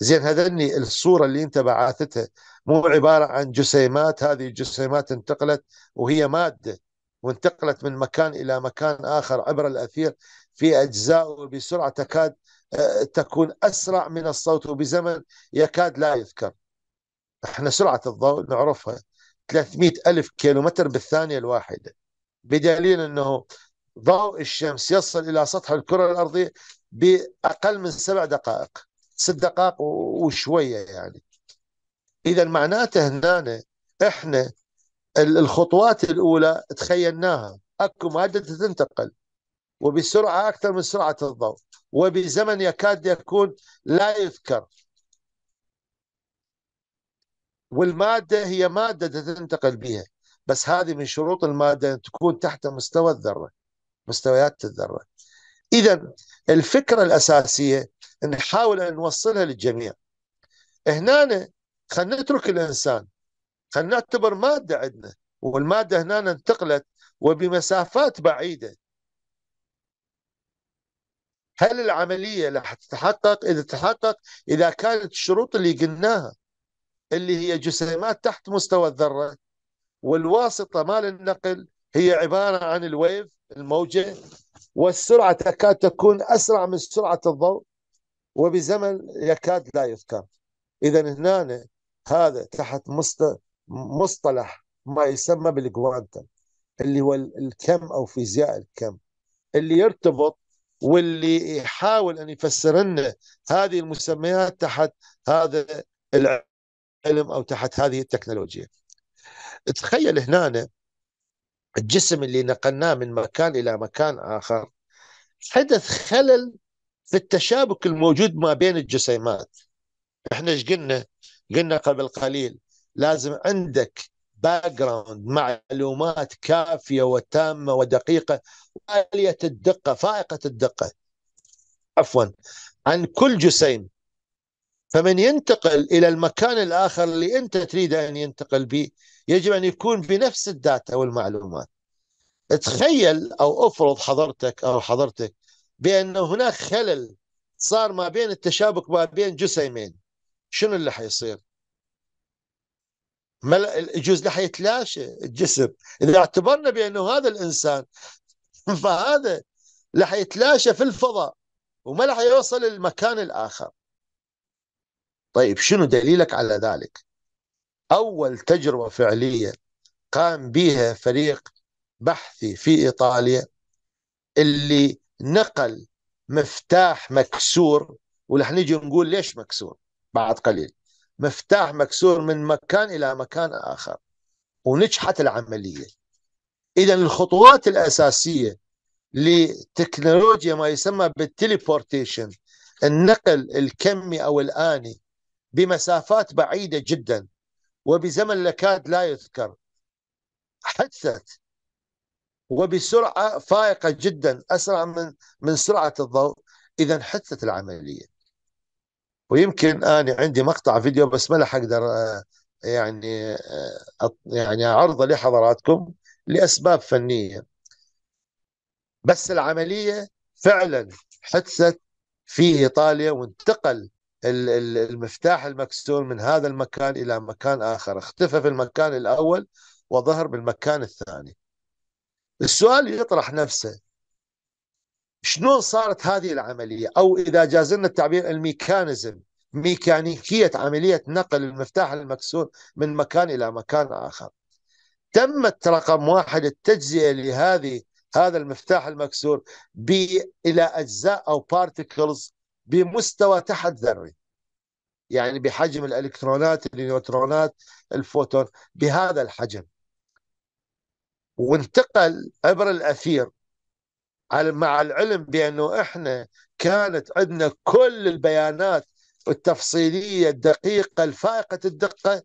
زين هذني الصورة اللي أنت بعثتها مو عبارة عن جسيمات هذه الجسيمات انتقلت وهي مادة وانتقلت من مكان إلى مكان آخر عبر الأثير في أجزاء وبسرعه تكاد آه، تكون أسرع من الصوت وبزمن يكاد لا يذكر احنا سرعة الضوء نعرفها 300 ألف كيلومتر بالثانية الواحدة بدليل أنه ضوء الشمس يصل إلى سطح الكرة الأرضية بأقل من سبع دقائق ست دقائق وشوية يعني إذا معناته هنا إحنا الخطوات الأولى تخيلناها أكو مادة تنتقل وبسرعة أكثر من سرعة الضوء وبزمن يكاد يكون لا يذكر والمادة هي مادة تنتقل بها بس هذه من شروط المادة أن تكون تحت مستوى الذرة مستويات الذرة إذا الفكرة الأساسية نحاول أن نوصلها للجميع هنا خلينا نترك الإنسان خلينا نعتبر مادة عندنا والمادة هنا انتقلت وبمسافات بعيدة هل العملية راح تتحقق إذا تحقق إذا كانت الشروط اللي قلناها اللي هي جسيمات تحت مستوى الذرة والواسطة مال النقل هي عبارة عن الويف الموجة والسرعة تكاد تكون أسرع من سرعة الضوء وبزمن يكاد لا يذكر إذا هنا هذا تحت مصطلح ما يسمى بالكوانتم اللي هو الكم أو فيزياء الكم اللي يرتبط واللي يحاول أن يفسر لنا هذه المسميات تحت هذا العلم أو تحت هذه التكنولوجيا تخيل هنا الجسم اللي نقلناه من مكان إلى مكان آخر حدث خلل في التشابك الموجود ما بين الجسيمات احنا ايش قلنا قلنا قبل قليل لازم عندك باك جراوند معلومات كافيه وتامه ودقيقه عاليه الدقه فائقه الدقه عفوا عن كل جسيم فمن ينتقل الى المكان الاخر اللي انت تريد ان ينتقل به يجب أن يكون بنفس الداتا والمعلومات تخيل أو أفرض حضرتك أو حضرتك بأن هناك خلل صار ما بين التشابك ما بين جسيمين شنو اللي حيصير الجزء اللي حيتلاشى الجسم إذا اعتبرنا بأنه هذا الإنسان فهذا اللي حيتلاشى في الفضاء وما راح يوصل للمكان الآخر طيب شنو دليلك على ذلك أول تجربة فعلية قام بها فريق بحثي في إيطاليا اللي نقل مفتاح مكسور ورح نجي نقول ليش مكسور بعد قليل مفتاح مكسور من مكان إلى مكان آخر ونجحت العملية إذا الخطوات الأساسية لتكنولوجيا ما يسمى بالتليبورتيشن النقل الكمي أو الآني بمسافات بعيدة جدا وبزمن لكاد لا يذكر حدثت وبسرعة فائقة جدا أسرع من من سرعة الضوء إذا حدثت العملية ويمكن أنا عندي مقطع فيديو بس ما راح أقدر آه، يعني آه، يعني أعرضه لحضراتكم لأسباب فنية بس العملية فعلا حدثت في إيطاليا وانتقل المفتاح المكسور من هذا المكان إلى مكان آخر اختفى في المكان الأول وظهر بالمكان الثاني السؤال يطرح نفسه شلون صارت هذه العملية أو إذا جازلنا التعبير الميكانيزم ميكانيكية عملية نقل المفتاح المكسور من مكان إلى مكان آخر تمت رقم واحد التجزئة لهذه هذا المفتاح المكسور إلى أجزاء أو بارتكلز بمستوى تحت ذري يعني بحجم الالكترونات النيوترونات الفوتون بهذا الحجم وانتقل عبر الاثير مع العلم بانه احنا كانت عندنا كل البيانات التفصيليه الدقيقه الفائقه الدقه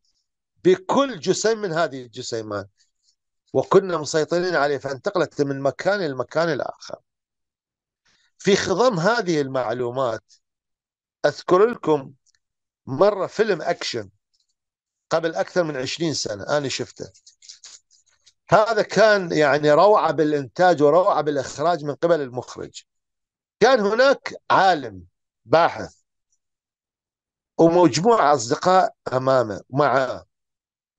بكل جسيم من هذه الجسيمات وكنا مسيطرين عليه فانتقلت من مكان لمكان الاخر في خضم هذه المعلومات أذكر لكم مرة فيلم أكشن قبل أكثر من عشرين سنة أنا شفته هذا كان يعني روعة بالإنتاج وروعة بالإخراج من قبل المخرج كان هناك عالم باحث ومجموعة أصدقاء أمامه معه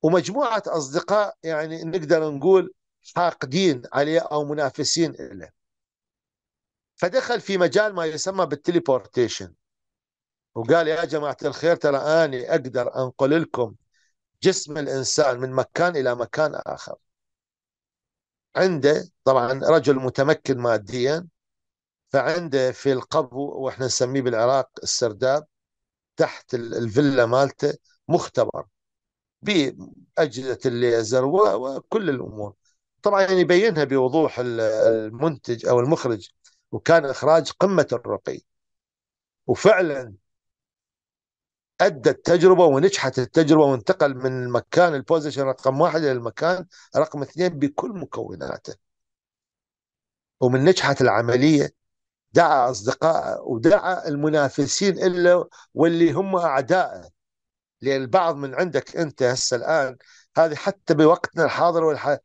ومجموعة أصدقاء يعني نقدر نقول حاقدين عليه أو منافسين له فدخل في مجال ما يسمى بالتليبورتيشن وقال يا جماعة الخير ترى أنا أقدر أنقل لكم جسم الإنسان من مكان إلى مكان آخر عنده طبعا رجل متمكن ماديا فعنده في القبو واحنا نسميه بالعراق السرداب تحت الفيلا مالته مختبر بأجهزة الليزر وكل الأمور طبعا يعني يبينها بوضوح المنتج أو المخرج وكان إخراج قمة الرقي وفعلا أدى التجربة ونجحت التجربة وانتقل من مكان البوزيشن رقم واحد إلى المكان رقم اثنين بكل مكوناته ومن نجحت العملية دعا أصدقائه ودعا المنافسين إلا واللي هم أعدائه لأن البعض من عندك أنت هسه الآن هذه حتى بوقتنا الحاضر والح...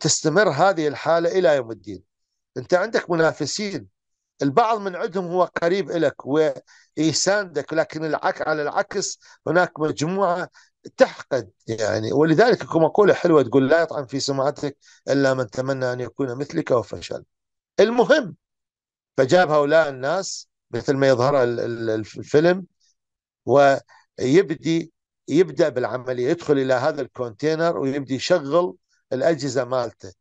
تستمر هذه الحالة إلى يوم الدين انت عندك منافسين البعض من عندهم هو قريب لك ويساندك لكن العك على العكس هناك مجموعه تحقد يعني ولذلك اكو مقوله حلوه تقول لا يطعن في سمعتك الا من تمنى ان يكون مثلك وفشل. المهم فجاب هؤلاء الناس مثل ما يظهر الفيلم ويبدي يبدا بالعمليه يدخل الى هذا الكونتينر ويبدي يشغل الاجهزه مالته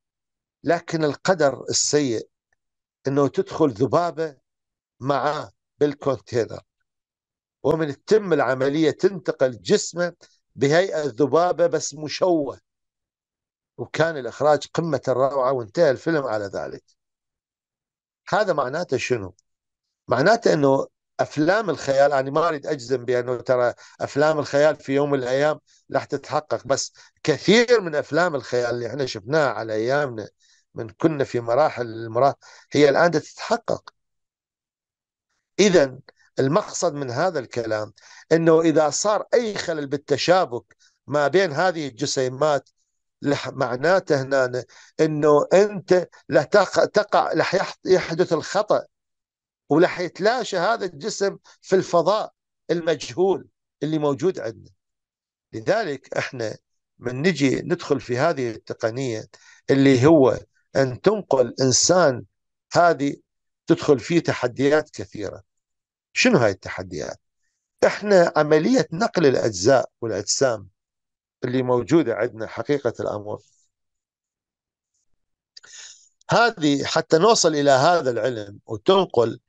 لكن القدر السيء انه تدخل ذبابه معاه بالكونتينر ومن تتم العمليه تنتقل جسمه بهيئه ذبابه بس مشوه وكان الاخراج قمه الروعه وانتهى الفيلم على ذلك هذا معناته شنو؟ معناته انه افلام الخيال انا يعني ما اريد اجزم بانه ترى افلام الخيال في يوم من الايام راح تتحقق بس كثير من افلام الخيال اللي احنا شفناها على ايامنا من كنا في مراحل المراحل هي الآن تتحقق إذا المقصد من هذا الكلام أنه إذا صار أي خلل بالتشابك ما بين هذه الجسيمات معناته هنا أنه أنت لا تقع لح يحدث الخطأ ولح يتلاشى هذا الجسم في الفضاء المجهول اللي موجود عندنا لذلك احنا من نجي ندخل في هذه التقنية اللي هو أن تنقل إنسان هذه تدخل فيه تحديات كثيرة شنو هاي التحديات؟ احنا عملية نقل الأجزاء والأجسام اللي موجودة عندنا حقيقة الأمر هذه حتى نوصل إلى هذا العلم وتنقل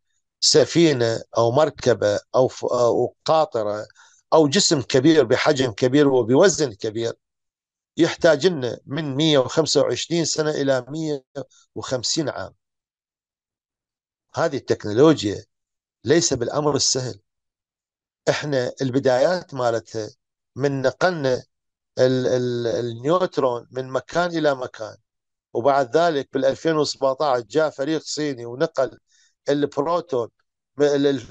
سفينة أو مركبة أو, أو قاطرة أو جسم كبير بحجم كبير وبوزن كبير يحتاج لنا من 125 سنة إلى 150 عام هذه التكنولوجيا ليس بالأمر السهل احنا البدايات مالتها من نقلنا النيوترون من مكان إلى مكان وبعد ذلك بال 2017 جاء فريق صيني ونقل البروتون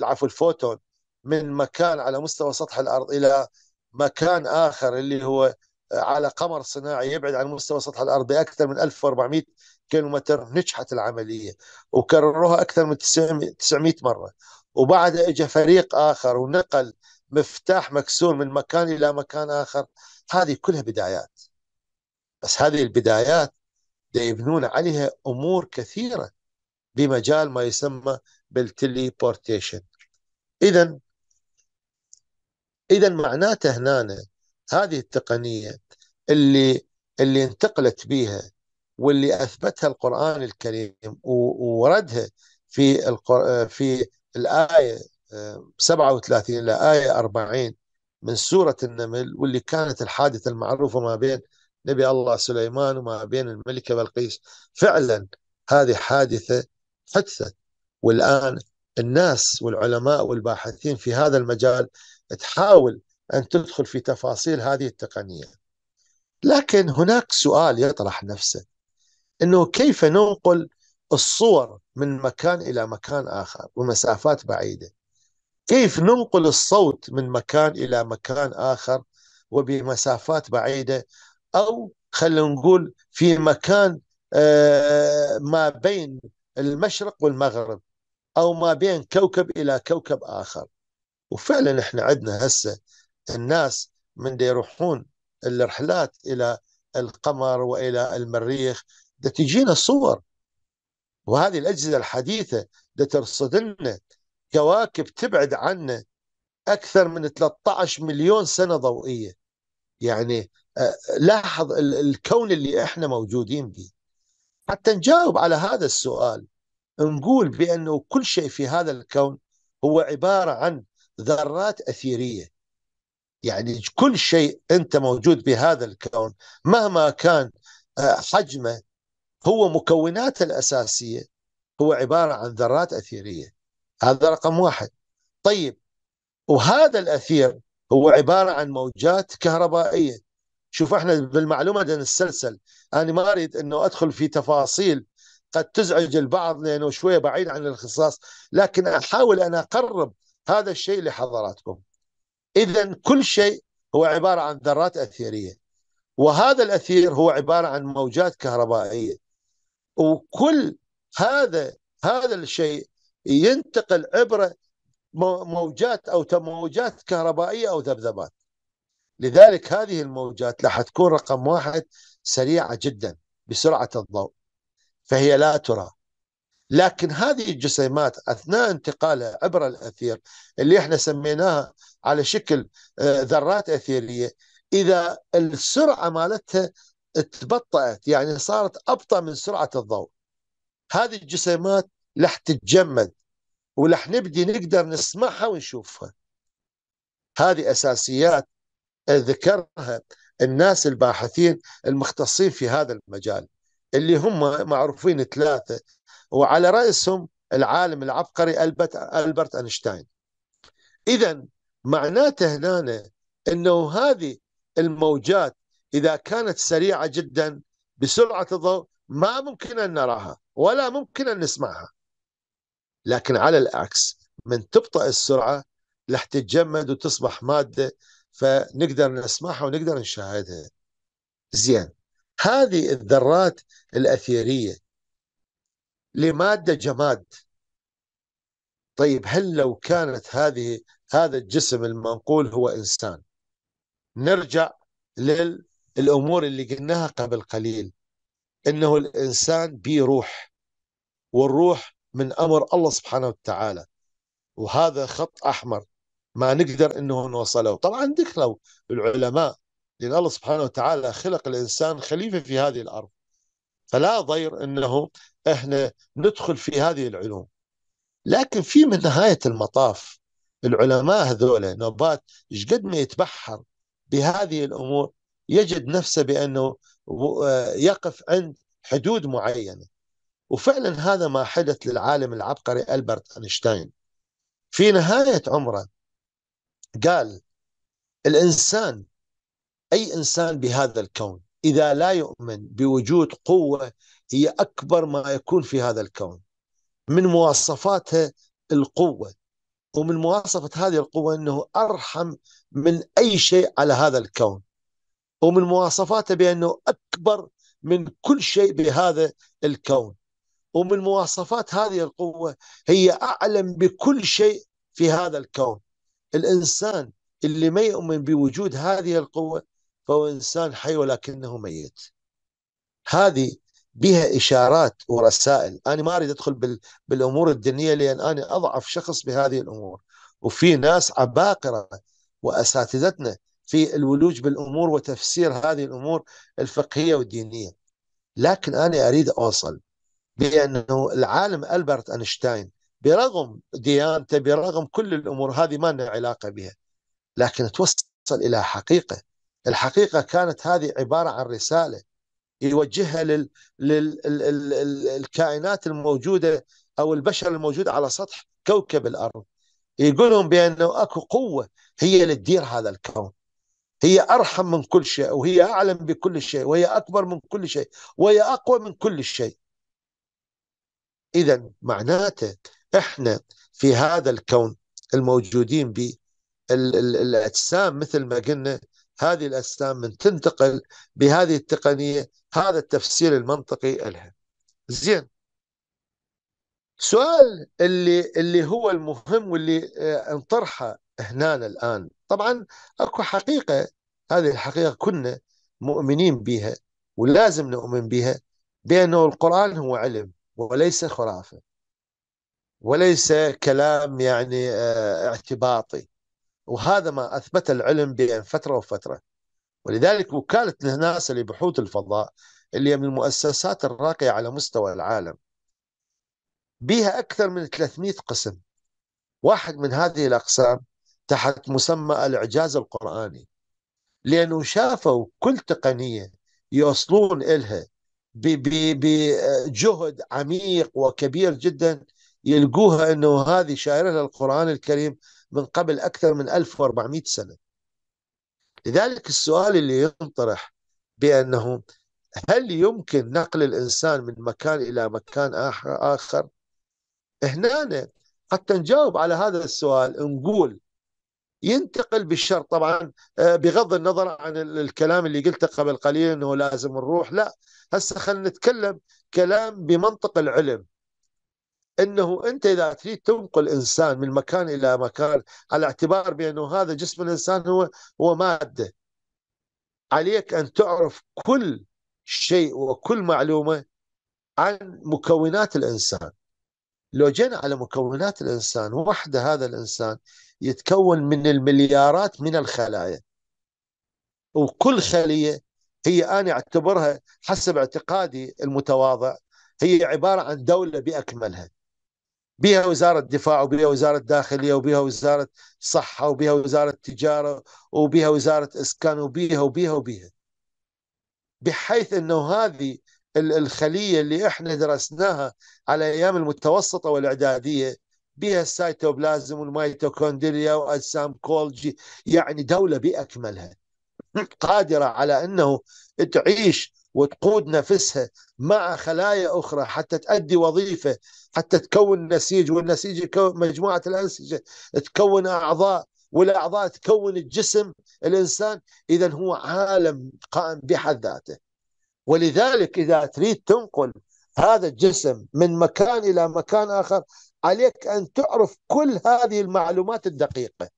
عفوا الفوتون من مكان على مستوى سطح الارض الى مكان اخر اللي هو على قمر صناعي يبعد عن مستوى سطح الارض باكثر من 1400 متر نجحت العمليه وكرروها اكثر من 900 مره وبعد اجى فريق اخر ونقل مفتاح مكسور من مكان الى مكان اخر هذه كلها بدايات بس هذه البدايات يبنون عليها امور كثيره بمجال ما يسمى بالتليبورتيشن اذا اذا معناته هنا هذه التقنيه اللي اللي انتقلت بيها واللي اثبتها القران الكريم ووردها في القر... في الايه 37 آه، الى ايه 40 من سوره النمل واللي كانت الحادثه المعروفه ما بين نبي الله سليمان وما بين الملكه بلقيس فعلا هذه حادثه حدثت والان الناس والعلماء والباحثين في هذا المجال تحاول ان تدخل في تفاصيل هذه التقنيه لكن هناك سؤال يطرح نفسه انه كيف ننقل الصور من مكان الى مكان اخر ومسافات بعيده كيف ننقل الصوت من مكان الى مكان اخر وبمسافات بعيده او خلينا نقول في مكان آه، ما بين المشرق والمغرب او ما بين كوكب الى كوكب اخر وفعلا احنا عندنا هسه الناس من يروحون الرحلات الى القمر والى المريخ ده تجينا صور وهذه الاجهزه الحديثه ده ترصد لنا كواكب تبعد عنا اكثر من 13 مليون سنه ضوئيه يعني آه، لاحظ الكون اللي احنا موجودين به حتى نجاوب على هذا السؤال نقول بانه كل شيء في هذا الكون هو عباره عن ذرات اثيريه يعني كل شيء انت موجود بهذا الكون مهما كان آه، حجمه هو مكوناته الاساسيه هو عباره عن ذرات اثيريه هذا رقم واحد طيب وهذا الاثير هو عباره عن موجات كهربائيه شوف احنا بالمعلومه بدنا نسلسل انا ما اريد انه ادخل في تفاصيل قد تزعج البعض لانه شويه بعيد عن الاختصاص لكن احاول ان اقرب هذا الشيء لحضراتكم إذا كل شيء هو عبارة عن ذرات أثيرية وهذا الأثير هو عبارة عن موجات كهربائية وكل هذا هذا الشيء ينتقل عبر موجات أو تموجات كهربائية أو ذبذبات لذلك هذه الموجات راح تكون رقم واحد سريعة جدا بسرعة الضوء فهي لا ترى لكن هذه الجسيمات أثناء انتقالها عبر الأثير اللي احنا سميناها على شكل آه، ذرات اثيريه اذا السرعه مالتها تبطأت يعني صارت ابطا من سرعه الضوء هذه الجسيمات راح تتجمد وراح نبدي نقدر نسمعها ونشوفها هذه اساسيات ذكرها الناس الباحثين المختصين في هذا المجال اللي هم معروفين ثلاثه وعلى راسهم العالم العبقري البرت البرت اينشتاين اذا معناته هنا انه هذه الموجات اذا كانت سريعه جدا بسرعه الضوء ما ممكن ان نراها ولا ممكن ان نسمعها لكن على العكس من تبطأ السرعه راح تتجمد وتصبح ماده فنقدر نسمعها ونقدر نشاهدها زين هذه الذرات الاثيريه لماده جماد طيب هل لو كانت هذه هذا الجسم المنقول هو إنسان نرجع للأمور اللي قلناها قبل قليل إنه الإنسان به روح والروح من أمر الله سبحانه وتعالى وهذا خط أحمر ما نقدر أنه نوصله طبعا ذكروا العلماء لأن الله سبحانه وتعالى خلق الإنسان خليفة في هذه الأرض فلا ضير أنه إحنا ندخل في هذه العلوم لكن في من نهاية المطاف العلماء هذول نبات ايش قد ما يتبحر بهذه الامور يجد نفسه بانه آه، يقف عند حدود معينه وفعلا هذا ما حدث للعالم العبقري البرت اينشتاين في نهايه عمره قال الانسان اي انسان بهذا الكون اذا لا يؤمن بوجود قوه هي اكبر ما يكون في هذا الكون من مواصفاتها القوه ومن مواصفة هذه القوة أنه أرحم من أي شيء على هذا الكون ومن مواصفاته بأنه أكبر من كل شيء بهذا الكون ومن مواصفات هذه القوة هي أعلم بكل شيء في هذا الكون الإنسان اللي ما يؤمن بوجود هذه القوة فهو إنسان حي ولكنه ميت هذه بها اشارات ورسائل، انا ما اريد ادخل بال... بالامور الدينيه لان انا اضعف شخص بهذه الامور، وفي ناس عباقره واساتذتنا في الولوج بالامور وتفسير هذه الامور الفقهيه والدينيه. لكن انا اريد اوصل بانه العالم البرت اينشتاين برغم ديانته برغم كل الامور هذه ما لنا علاقه بها لكن توصل الى حقيقه الحقيقه كانت هذه عباره عن رساله يوجهها للكائنات الموجوده او البشر الموجود على سطح كوكب الارض يقولون بانه اكو قوه هي اللي تدير هذا الكون هي ارحم من كل شيء وهي اعلم بكل شيء وهي اكبر من كل شيء وهي اقوى من كل شيء اذا معناته احنا في هذا الكون الموجودين به الاجسام مثل ما قلنا هذه الأجسام من تنتقل بهذه التقنية هذا التفسير المنطقي لها زين السؤال اللي اللي هو المهم واللي آه، انطرحه هنا الآن طبعا أكو حقيقة هذه الحقيقة كنا مؤمنين بها ولازم نؤمن بها بأنه القرآن هو علم وليس خرافة وليس كلام يعني آه، اعتباطي وهذا ما أثبت العلم بين فترة وفترة ولذلك وكالة ناسا لبحوث الفضاء اللي هي من المؤسسات الراقية على مستوى العالم بها أكثر من 300 قسم واحد من هذه الأقسام تحت مسمى الإعجاز القرآني لأنه شافوا كل تقنية يوصلون إلها بجهد عميق وكبير جدا يلقوها أنه هذه شايرة القرآن الكريم من قبل أكثر من 1400 سنة لذلك السؤال اللي ينطرح بأنه هل يمكن نقل الإنسان من مكان إلى مكان آخر هنا حتى نجاوب على هذا السؤال نقول ينتقل بالشر طبعا آه، بغض النظر عن الكلام اللي قلته قبل قليل انه لازم نروح لا هسه خلينا نتكلم كلام بمنطق العلم انه انت اذا تريد تنقل انسان من مكان الى مكان على اعتبار بانه هذا جسم الانسان هو هو ماده عليك ان تعرف كل شيء وكل معلومه عن مكونات الانسان لو جينا على مكونات الانسان وحده هذا الانسان يتكون من المليارات من الخلايا وكل خليه هي انا اعتبرها حسب اعتقادي المتواضع هي عباره عن دوله باكملها بها وزارة دفاع وبها وزارة داخلية وبها وزارة صحة وبها وزارة تجارة وبها وزارة إسكان وبها وبها وبها بحيث أنه هذه الخلية اللي احنا درسناها على أيام المتوسطة والإعدادية بها السيتوبلازم والميتوكوندريا وأجسام كولجي يعني دولة بأكملها قادرة على أنه تعيش وتقود نفسها مع خلايا أخرى حتى تؤدي وظيفة حتى تكون نسيج والنسيج يكون مجموعة الأنسجة تكون أعضاء والأعضاء تكون الجسم الإنسان إذا هو عالم قائم بحد ذاته ولذلك إذا تريد تنقل هذا الجسم من مكان إلى مكان آخر عليك أن تعرف كل هذه المعلومات الدقيقة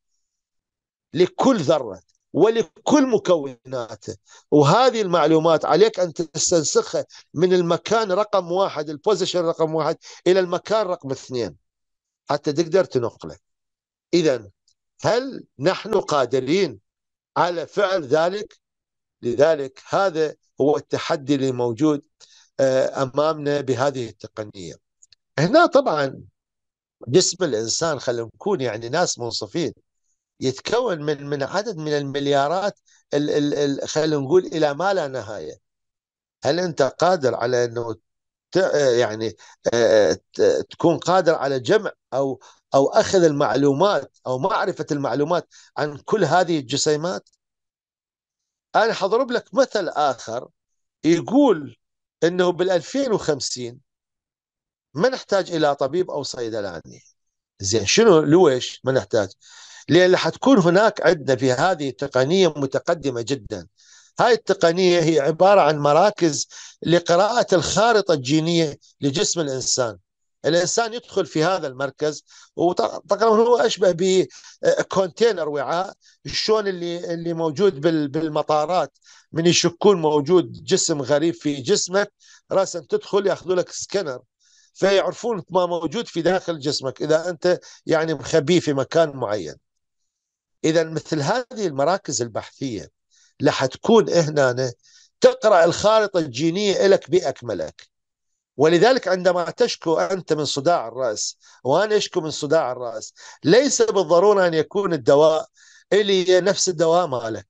لكل ذرة ولكل مكوناته وهذه المعلومات عليك أن تستنسخها من المكان رقم واحد البوزيشن رقم واحد إلى المكان رقم اثنين حتى تقدر تنقله إذا هل نحن قادرين على فعل ذلك لذلك هذا هو التحدي اللي موجود آه، أمامنا بهذه التقنية هنا طبعا جسم الإنسان خلينا نكون يعني ناس منصفين يتكون من من عدد من المليارات خلينا نقول الى ما لا نهايه هل انت قادر على انه يعني آه، تكون قادر على جمع او او اخذ المعلومات او معرفه المعلومات عن كل هذه الجسيمات انا حضرب لك مثل اخر يقول انه بال 2050 ما نحتاج الى طبيب او صيدلاني زين شنو لويش ما نحتاج لأن حتكون هناك عندنا في هذه التقنية متقدمة جدا هاي التقنية هي عبارة عن مراكز لقراءة الخارطة الجينية لجسم الإنسان الإنسان يدخل في هذا المركز وتقريبا هو أشبه بكونتينر وعاء شلون اللي اللي موجود بالمطارات من يشكون موجود جسم غريب في جسمك راسا تدخل ياخذوا لك سكانر فيعرفون ما موجود في داخل جسمك اذا انت يعني مخبيه في مكان معين إذا مثل هذه المراكز البحثية لح تكون هنا تقرأ الخارطة الجينية لك بأكملك ولذلك عندما تشكو أنت من صداع الرأس وأنا أشكو من صداع الرأس ليس بالضرورة أن يكون الدواء اللي نفس الدواء ماله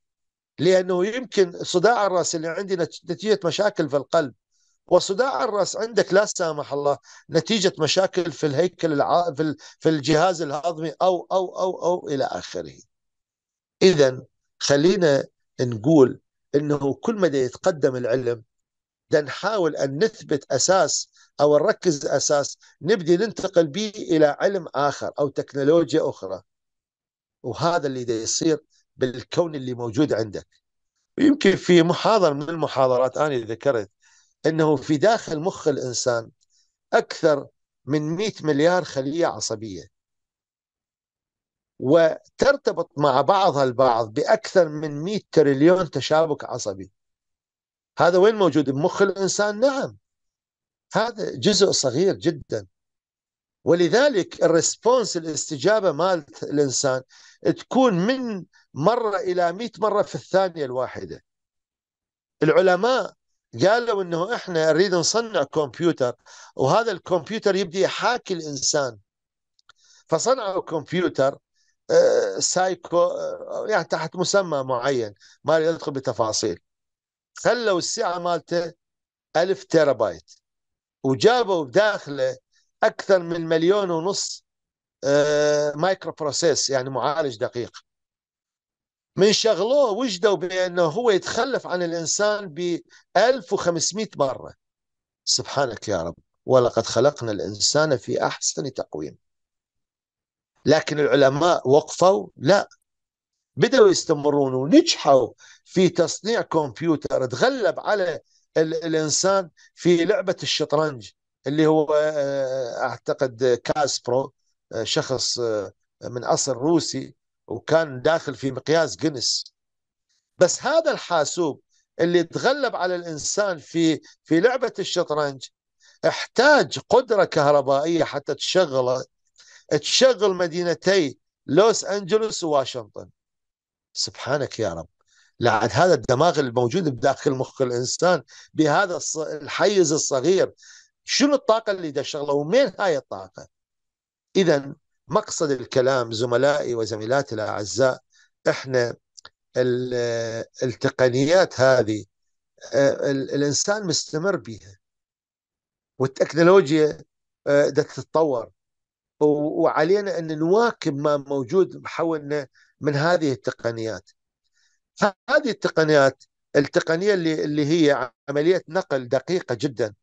لأنه يمكن صداع الرأس اللي عندي نتيجة مشاكل في القلب وصداع الرأس عندك لا سامح الله نتيجة مشاكل في الهيكل الع... في الجهاز الهضمي أو أو أو أو إلى آخره إذا خلينا نقول أنه كل ما يتقدم العلم ده نحاول أن نثبت أساس أو نركز أساس نبدي ننتقل به إلى علم آخر أو تكنولوجيا أخرى وهذا اللي ده يصير بالكون اللي موجود عندك ويمكن في محاضرة من المحاضرات أنا ذكرت أنه في داخل مخ الإنسان أكثر من 100 مليار خلية عصبية وترتبط مع بعضها البعض بأكثر من 100 تريليون تشابك عصبي هذا وين موجود بمخ الإنسان نعم هذا جزء صغير جدا ولذلك الريسبونس الاستجابة مالت الإنسان تكون من مرة إلى 100 مرة في الثانية الواحدة العلماء قالوا انه احنا نريد نصنع كمبيوتر وهذا الكمبيوتر يبدي يحاكي الانسان فصنعوا كمبيوتر سايكو آه، يعني تحت مسمى معين ما يدخل بتفاصيل خلوا السعه مالته 1000 تيرا بايت وجابوا بداخله اكثر من مليون ونص آه، مايكرو بروسيس يعني معالج دقيق من شغلوه وجدوا بانه هو يتخلف عن الانسان ب 1500 مره سبحانك يا رب ولقد خلقنا الانسان في احسن تقويم لكن العلماء وقفوا لا بدأوا يستمرون ونجحوا في تصنيع كمبيوتر تغلب على الإنسان في لعبة الشطرنج اللي هو آه، أعتقد كاسبرو آه، شخص آه، من أصل روسي وكان داخل في مقياس جنس بس هذا الحاسوب اللي تغلب على الإنسان في في لعبة الشطرنج احتاج قدرة كهربائية حتى تشغله تشغل مدينتي لوس أنجلوس وواشنطن سبحانك يا رب لعد هذا الدماغ الموجود بداخل مخ الإنسان بهذا الحيز الصغير شنو الطاقة اللي شغله ومين هاي الطاقة إذا مقصد الكلام زملائي وزميلاتي الأعزاء إحنا التقنيات هذه آه، الإنسان مستمر بها والتكنولوجيا آه، تتطور وعلينا أن نواكب ما موجود حولنا من هذه التقنيات هذه التقنيات التقنية اللي, اللي هي عملية نقل دقيقة جدا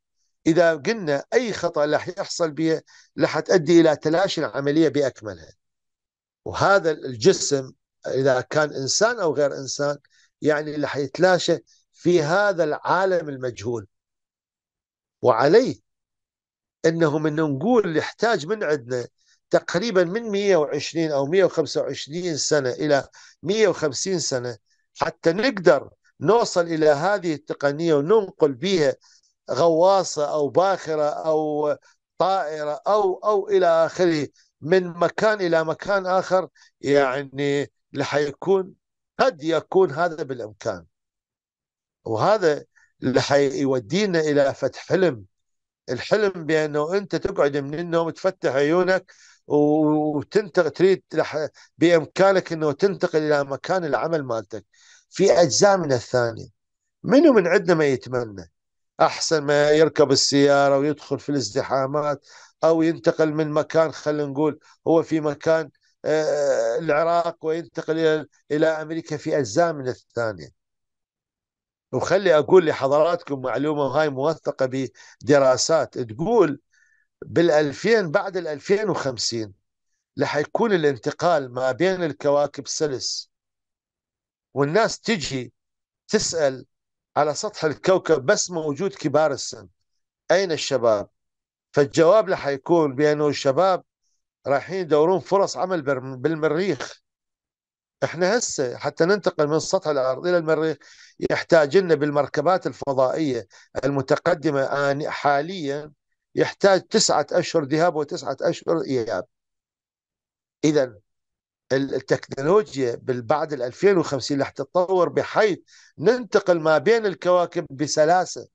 إذا قلنا أي خطأ راح يحصل بها راح تؤدي إلى تلاشي العملية بأكملها وهذا الجسم إذا كان إنسان أو غير إنسان يعني راح يتلاشى في هذا العالم المجهول وعليه انهم انه نقول يحتاج من عندنا تقريبا من 120 او 125 سنه الى 150 سنه حتى نقدر نوصل الى هذه التقنيه وننقل بها غواصه او باخره او طائره او او الى اخره من مكان الى مكان اخر يعني اللي حيكون قد يكون هذا بالامكان وهذا اللي حيودينا الى فتح حلم الحلم بانه انت تقعد من النوم تفتح عيونك وتنتقل تريد بامكانك انه تنتقل الى مكان العمل مالتك في اجزاء من الثانيه منو من عندنا ما يتمنى احسن ما يركب السياره ويدخل في الازدحامات او ينتقل من مكان خلينا نقول هو في مكان آه، العراق وينتقل الى الى امريكا في اجزاء من الثانيه وخلي أقول لحضراتكم معلومة وهاي موثقة بدراسات تقول بال2000 بعد ال2050 راح يكون الانتقال ما بين الكواكب سلس والناس تجي تسأل على سطح الكوكب بس موجود كبار السن أين الشباب فالجواب راح يكون بأنه الشباب رايحين يدورون فرص عمل بالمريخ احنا هسه حتى ننتقل من سطح الارض الى المريخ يحتاج لنا بالمركبات الفضائيه المتقدمه حاليا يحتاج تسعه اشهر ذهاب وتسعه اشهر اياب. اذا التكنولوجيا بعد ال 2050 راح تتطور بحيث ننتقل ما بين الكواكب بسلاسه.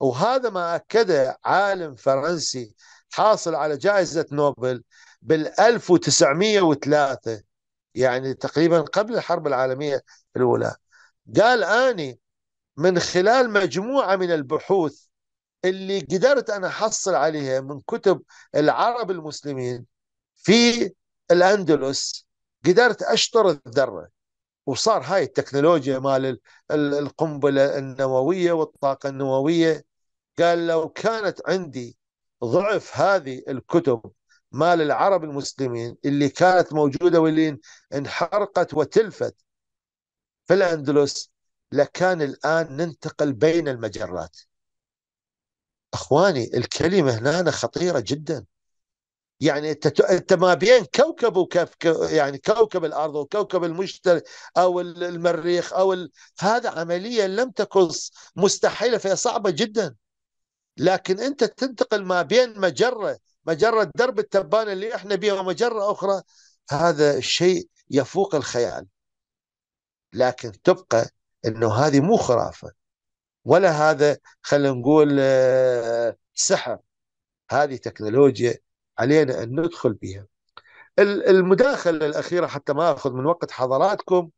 وهذا ما اكده عالم فرنسي حاصل على جائزه نوبل بال 1903 يعني تقريبا قبل الحرب العالمية الأولى قال أني من خلال مجموعة من البحوث اللي قدرت أنا أحصل عليها من كتب العرب المسلمين في الأندلس قدرت أشطر الذرة وصار هاي التكنولوجيا مال القنبلة النووية والطاقة النووية قال لو كانت عندي ضعف هذه الكتب مال العرب المسلمين اللي كانت موجودة واللي انحرقت وتلفت في الأندلس لكان الآن ننتقل بين المجرات أخواني الكلمة هنا خطيرة جدا يعني انت انت ما بين كوكب وكف يعني كوكب الارض وكوكب المشتري او المريخ او ال... هذا عمليه لم تكن مستحيله فهي صعبه جدا لكن انت تنتقل ما بين مجره مجرة درب التبانة اللي احنا بها مجرة أخرى هذا الشيء يفوق الخيال لكن تبقى أنه هذه مو خرافة ولا هذا خلينا نقول آه، سحر هذه تكنولوجيا علينا أن ندخل بها المداخلة الأخيرة حتى ما أخذ من وقت حضراتكم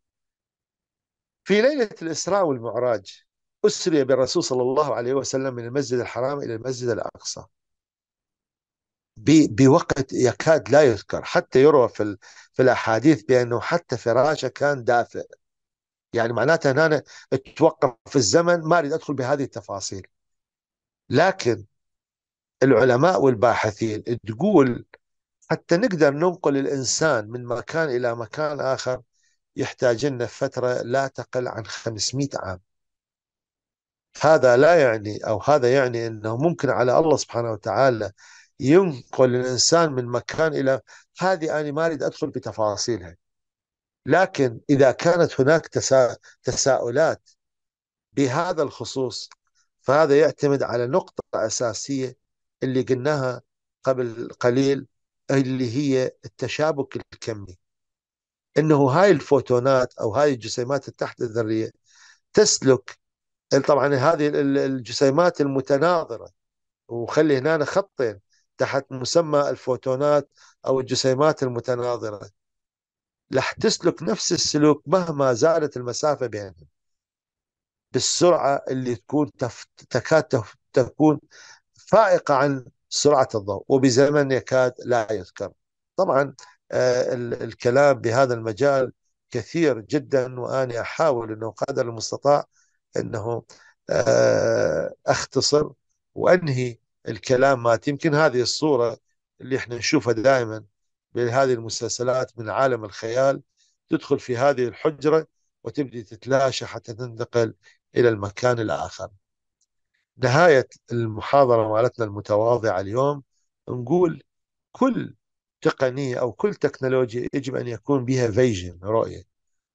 في ليلة الإسراء والمعراج أسري بالرسول صلى الله عليه وسلم من المسجد الحرام إلى المسجد الأقصى بوقت يكاد لا يذكر حتى يروى في في الاحاديث بانه حتى فراشه كان دافئ يعني معناته هنا توقف في الزمن ما اريد ادخل بهذه التفاصيل لكن العلماء والباحثين تقول حتى نقدر ننقل الانسان من مكان الى مكان اخر يحتاج لنا فتره لا تقل عن 500 عام هذا لا يعني او هذا يعني انه ممكن على الله سبحانه وتعالى ينقل الإنسان من مكان إلى هذه أنا ما أريد أدخل بتفاصيلها لكن إذا كانت هناك تسا... تساؤلات بهذا الخصوص فهذا يعتمد على نقطة أساسية اللي قلناها قبل قليل اللي هي التشابك الكمي انه هاي الفوتونات او هاي الجسيمات التحت الذريه تسلك طبعا هذه الجسيمات المتناظره وخلي هنا خطين تحت مسمى الفوتونات أو الجسيمات المتناظرة لح تسلك نفس السلوك مهما زادت المسافة بينهم بالسرعة اللي تكون تف... تكاد تف... تكون فائقة عن سرعة الضوء وبزمن يكاد لا يذكر طبعا آه، الكلام بهذا المجال كثير جدا وأنا أحاول أنه قدر المستطاع أنه آه، أختصر وأنهي الكلام مات يمكن هذه الصورة اللي احنا نشوفها دائما بهذه المسلسلات من عالم الخيال تدخل في هذه الحجرة وتبدي تتلاشى حتى تنتقل إلى المكان الآخر نهاية المحاضرة مالتنا المتواضعة اليوم نقول كل تقنية أو كل تكنولوجيا يجب أن يكون بها فيجن رؤية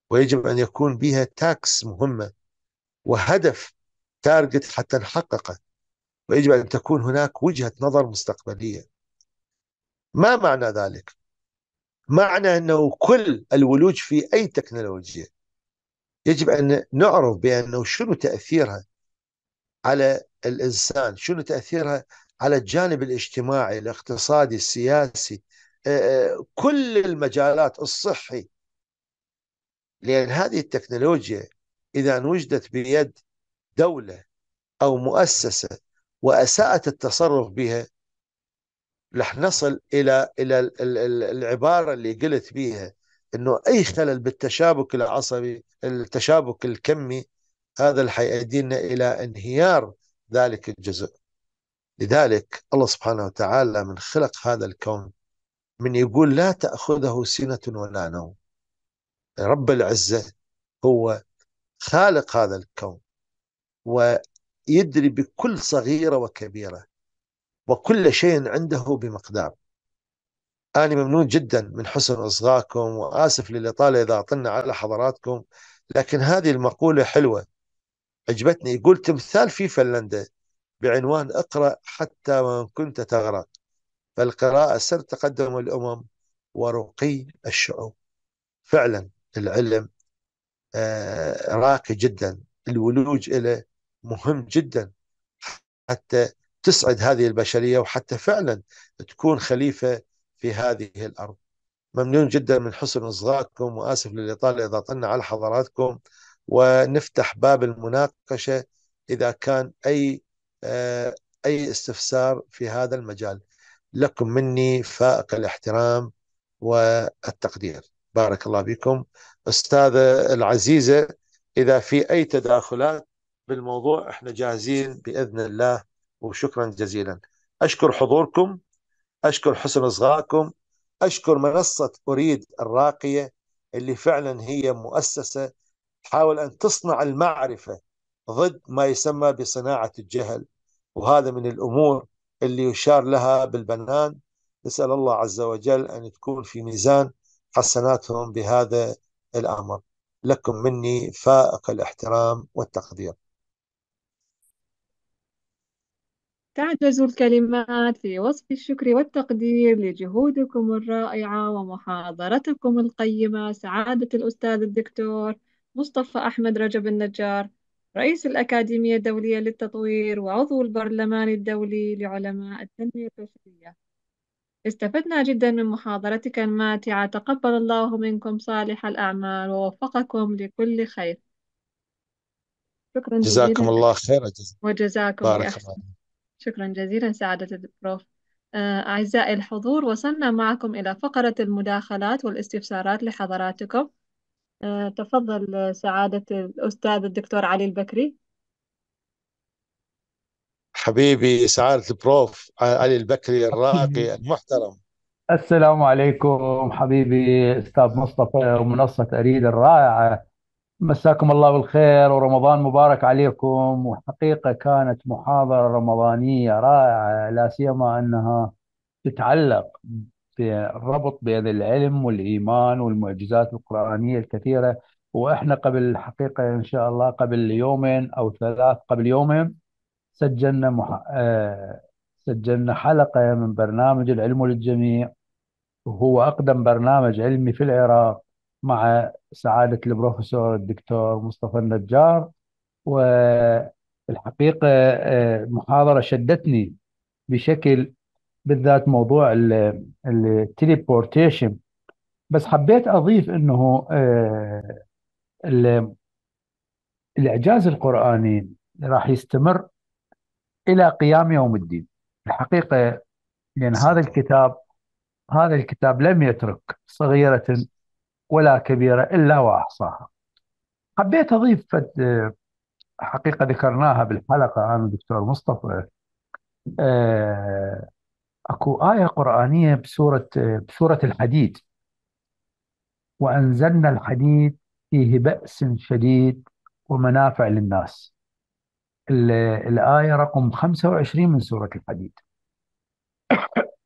ويجب أن يكون بها تاكس مهمة وهدف تارجت حتى نحققه ويجب أن تكون هناك وجهة نظر مستقبلية ما معنى ذلك؟ معنى أنه كل الولوج في أي تكنولوجيا يجب أن نعرف بأنه شنو تأثيرها على الإنسان شنو تأثيرها على الجانب الاجتماعي الاقتصادي السياسي آه، آه، كل المجالات الصحي لأن هذه التكنولوجيا إذا وجدت بيد دولة أو مؤسسة وأساءت التصرف بها رح نصل إلى إلى العبارة اللي قلت بيها أنه أي خلل بالتشابك العصبي التشابك الكمي هذا اللي حيؤدينا إلى انهيار ذلك الجزء لذلك الله سبحانه وتعالى من خلق هذا الكون من يقول لا تأخذه سنة ولا نوم رب العزة هو خالق هذا الكون يدري بكل صغيرة وكبيرة وكل شيء عنده بمقدار أنا ممنون جدا من حسن إصغائكم وآسف للإطالة إذا أطلنا على حضراتكم لكن هذه المقولة حلوة عجبتني يقول تمثال في فنلندا بعنوان اقرأ حتى وإن كنت تغرق فالقراءة سر تقدم الأمم ورقي الشعوب فعلا العلم آه، راقي جدا الولوج إليه مهم جدا حتى تسعد هذه البشريه وحتى فعلا تكون خليفه في هذه الارض. ممنون جدا من حسن اصغائكم واسف للاطاله اذا طلنا على حضراتكم ونفتح باب المناقشه اذا كان اي آه، اي استفسار في هذا المجال. لكم مني فائق الاحترام والتقدير. بارك الله بكم. استاذه العزيزه اذا في اي تداخلات بالموضوع احنا جاهزين باذن الله وشكرا جزيلا اشكر حضوركم اشكر حسن اصغائكم اشكر منصه اريد الراقيه اللي فعلا هي مؤسسه تحاول ان تصنع المعرفه ضد ما يسمى بصناعه الجهل وهذا من الامور اللي يشار لها بالبنان نسال الله عز وجل ان تكون في ميزان حسناتهم بهذا الامر لكم مني فائق الاحترام والتقدير تعجز الكلمات في وصف الشكر والتقدير لجهودكم الرائعة ومحاضرتكم القيمة سعادة الأستاذ الدكتور مصطفى أحمد رجب النجار رئيس الأكاديمية الدولية للتطوير وعضو البرلمان الدولي لعلماء التنمية البشرية استفدنا جدا من محاضرتك الماتعة تقبل الله منكم صالح الأعمال ووفقكم لكل خير شكرا جزاكم جزيلا. الله خير وجزاكم بارك بأحسن الله. شكرا جزيلا سعادة البروف آه، أعزائي الحضور وصلنا معكم إلى فقرة المداخلات والاستفسارات لحضراتكم آه، تفضل سعادة الأستاذ الدكتور علي البكري حبيبي سعادة البروف علي البكري الراقي المحترم السلام عليكم حبيبي أستاذ مصطفى ومنصة أريد الرائعة مساكم الله بالخير ورمضان مبارك عليكم وحقيقة كانت محاضرة رمضانية رائعة لا سيما أنها تتعلق بالربط بين العلم والإيمان والمعجزات القرآنية الكثيرة وإحنا قبل الحقيقة إن شاء الله قبل يومين أو ثلاث قبل يومين سجلنا مح... آه، سجلنا حلقة من برنامج العلم للجميع وهو أقدم برنامج علمي في العراق مع سعادة البروفيسور الدكتور مصطفى النجار والحقيقة المحاضرة آه، شدتني بشكل بالذات موضوع التليبورتيشن بس حبيت أضيف أنه آه، الإعجاز القرآني راح يستمر إلى قيام يوم الدين الحقيقة لأن هذا الكتاب هذا الكتاب لم يترك صغيرة ولا كبيرة إلا وأحصاها حبيت أضيف حقيقة ذكرناها بالحلقة أنا دكتور مصطفى آه، أكو آية قرآنية بسورة بسورة الحديد وأنزلنا الحديد فيه بأس شديد ومنافع للناس الآية رقم 25 من سورة الحديد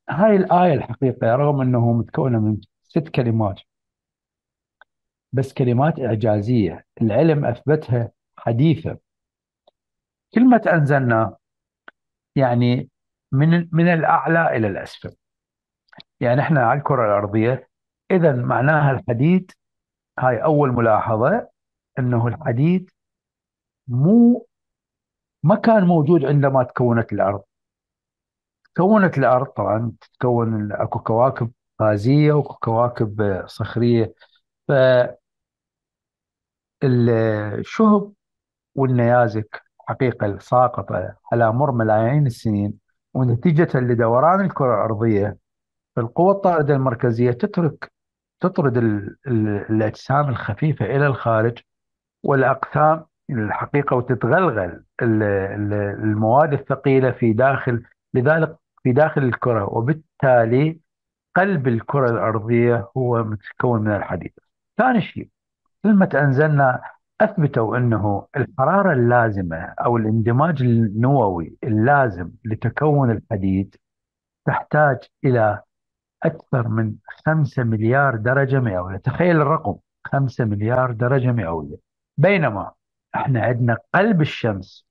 هاي الآية الحقيقة رغم أنه متكونة من ست كلمات بس كلمات إعجازية العلم أثبتها حديثة كلمة أنزلنا يعني من من الأعلى إلى الأسفل يعني احنا على الكرة الأرضية إذا معناها الحديد هاي أول ملاحظة أنه الحديد مو ما كان موجود عندما تكونت الأرض تكونت الأرض طبعا تتكون أكو كواكب غازية وكواكب صخرية فالشهب والنيازك حقيقة ساقطة على مر ملايين السنين ونتيجة لدوران الكرة الأرضية القوة الطاردة المركزية تترك تطرد الأجسام الخفيفة إلى الخارج والأقسام الحقيقة وتتغلغل المواد الثقيلة في داخل لذلك في داخل الكرة وبالتالي قلب الكرة الأرضية هو متكون من الحديد ثاني شيء كلمة أنزلنا أثبتوا أنه الحرارة اللازمة أو الاندماج النووي اللازم لتكون الحديد تحتاج إلى أكثر من 5 مليار درجة مئوية تخيل الرقم 5 مليار درجة مئوية بينما احنا عندنا قلب الشمس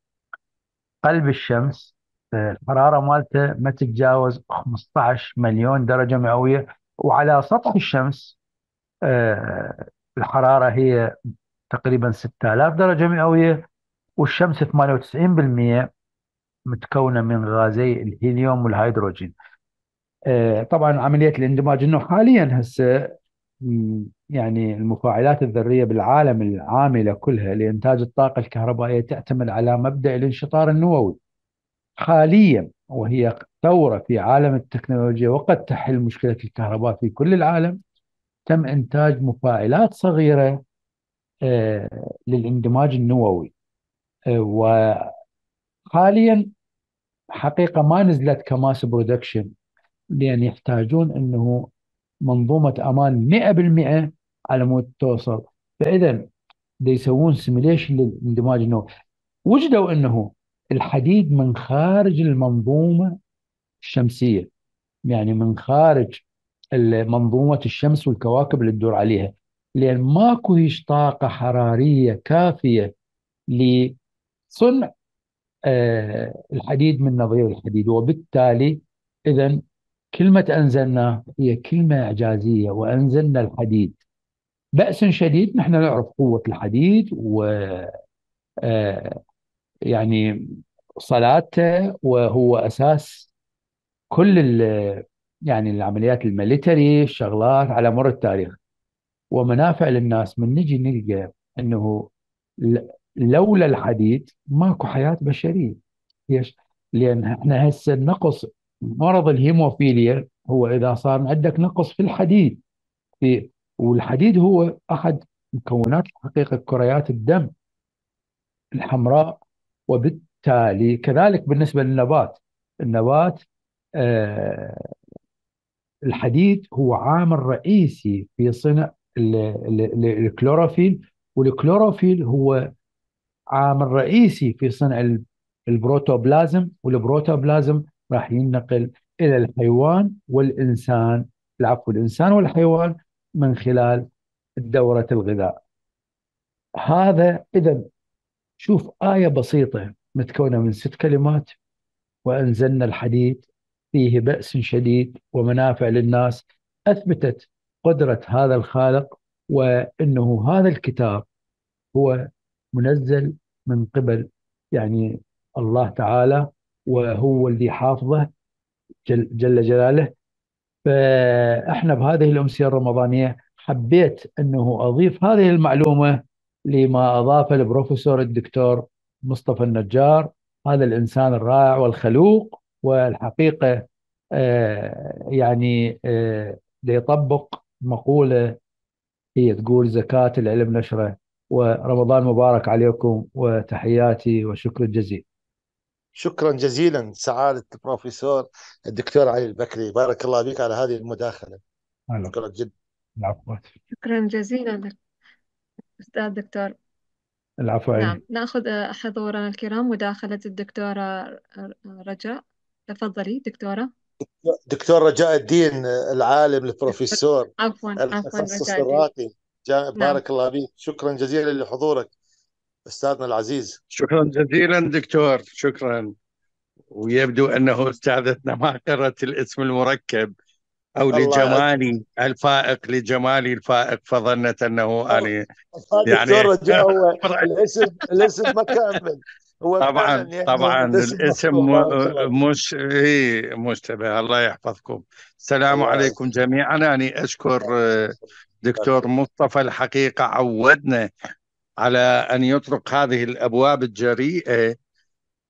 قلب الشمس آه، الحرارة مالته ما تتجاوز 15 مليون درجة مئوية وعلى سطح الشمس آه، الحرارة هي تقريبا 6000 درجة مئوية والشمس 98% متكونة من غازي الهيليوم والهيدروجين آه، طبعا عملية الاندماج انه حاليا هسه يعني المفاعلات الذرية بالعالم العاملة كلها لإنتاج الطاقة الكهربائية تعتمد على مبدأ الانشطار النووي حاليا وهي ثورة في عالم التكنولوجيا وقد تحل مشكلة الكهرباء في كل العالم تم إنتاج مفاعلات صغيرة آه، للاندماج النووي آه، وحاليا حقيقة ما نزلت كماس برودكشن لأن يحتاجون أنه منظومة أمان 100% على مود توصل فإذا يسوون سيميليشن للاندماج النووي وجدوا أنه الحديد من خارج المنظومة الشمسية يعني من خارج منظومة الشمس والكواكب اللي تدور عليها لأن ماكو هيش طاقة حرارية كافية لصنع آه، الحديد من نظير الحديد وبالتالي إذا كلمة أنزلنا هي كلمة إعجازية وأنزلنا الحديد بأس شديد نحن نعرف قوة الحديد و آه، يعني صلاته وهو أساس كل يعني العمليات الميليتري الشغلات على مر التاريخ ومنافع للناس من نجي نلقى انه لولا الحديد ماكو حياه بشريه ليش؟ لان احنا هسه نقص مرض الهيموفيليا هو اذا صار عندك نقص في الحديد في والحديد هو احد مكونات الحقيقه كريات الدم الحمراء وبالتالي كذلك بالنسبه للنبات النبات آه الحديد هو عامل رئيسي في صنع الكلوروفيل والكلوروفيل هو عامل رئيسي في صنع البروتوبلازم والبروتوبلازم راح ينقل الى الحيوان والانسان العفو الانسان والحيوان من خلال دوره الغذاء. هذا اذا شوف ايه بسيطه متكونه من ست كلمات وانزلنا الحديد فيه بأس شديد ومنافع للناس أثبتت قدرة هذا الخالق وأنه هذا الكتاب هو منزل من قبل يعني الله تعالى وهو الذي حافظه جل, جلاله فاحنا بهذه الامسيه الرمضانيه حبيت انه اضيف هذه المعلومه لما أضاف البروفيسور الدكتور مصطفى النجار هذا الانسان الرائع والخلوق والحقيقة آه، يعني آه، ليطبق مقولة هي تقول زكاة العلم نشرة ورمضان مبارك عليكم وتحياتي وشكر جزيل شكرا جزيلا سعادة البروفيسور الدكتور علي البكري بارك الله بك على هذه المداخلة شكرا جدا العفو شكرا جزيلا أستاذ دكتور العفو نعم نأخذ حضورنا الكرام مداخلة الدكتورة رجاء تفضلي دكتورة دكتور رجاء الدين العالم البروفيسور عفوا عفوا رجاء الراقي نعم. بارك نعم. الله فيك شكرا جزيلا لحضورك استاذنا العزيز شكرا جزيلا دكتور شكرا ويبدو انه استاذتنا ما قرت الاسم المركب او لجمالي الفائق لجمالي الفائق فظنت انه يعني دكتور رجاء هو الاسم الاسم ما كامل هو طبعا طبعا الاسم مش اي مشتبه الله يحفظكم السلام عليكم جميعا أنا أشكر آه، دكتور مصطفى الحقيقة عودنا على أن يطرق هذه الأبواب الجريئة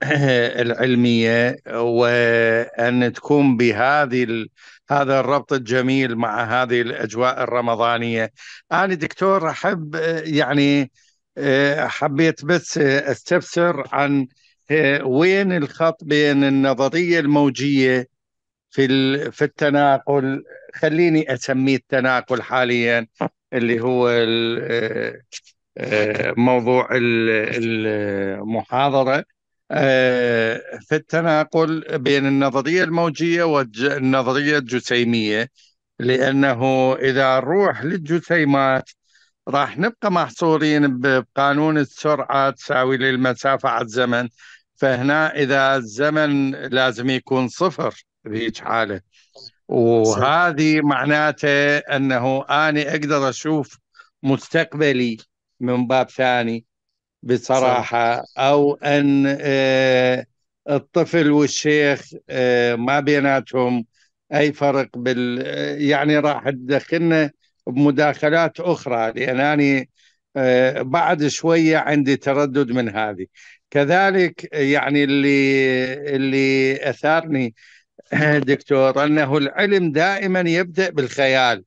آه، العلمية وأن تكون بهذه هذا الربط الجميل مع هذه الأجواء الرمضانية أنا دكتور أحب آه، يعني إيه، حبيت بس استفسر عن إيه، وين الخط بين النظريه الموجيه في في التناقل خليني اسميه التناقل حاليا اللي هو إيه، موضوع المحاضره في التناقل بين النظريه الموجيه والنظريه الجسيميه لانه اذا نروح للجسيمات راح نبقى محصورين بقانون السرعه تساوي للمسافه على الزمن فهنا اذا الزمن لازم يكون صفر بهيج حاله وهذه معناته انه انا اقدر اشوف مستقبلي من باب ثاني بصراحه صح. او ان آه، الطفل والشيخ آه، ما بيناتهم اي فرق بال آه، يعني راح تدخلنا بمداخلات أخرى لأنني آه، بعد شوية عندي تردد من هذه كذلك يعني اللي اللي أثارني دكتور أنه العلم دائما يبدأ بالخيال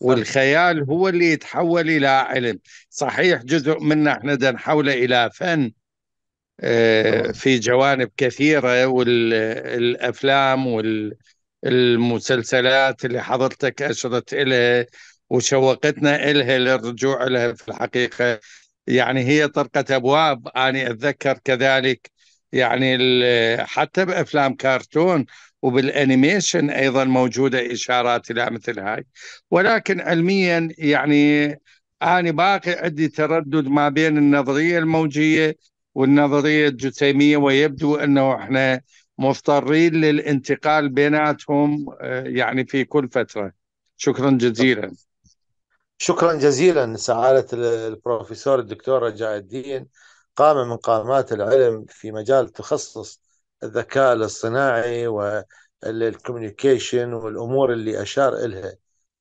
والخيال هو اللي يتحول إلى علم صحيح جزء منا احنا نحوله إلى فن آه، في جوانب كثيرة والأفلام وال المسلسلات اللي حضرتك أشرت إليها وشوقتنا إلها للرجوع لها في الحقيقة يعني هي طرقة أبواب أنا أتذكر كذلك يعني حتى بأفلام كرتون وبالانيميشن ايضا موجوده اشارات الى مثل هاي ولكن علميا يعني انا باقي عندي تردد ما بين النظريه الموجيه والنظريه الجسيميه ويبدو انه احنا مضطرين للانتقال بيناتهم آه، يعني في كل فترة شكرا جزيلا شكرا جزيلا سعادة البروفيسور الدكتور رجاء الدين قام من قامات العلم في مجال تخصص الذكاء الاصطناعي والكوميونيكيشن والأمور اللي أشار إلها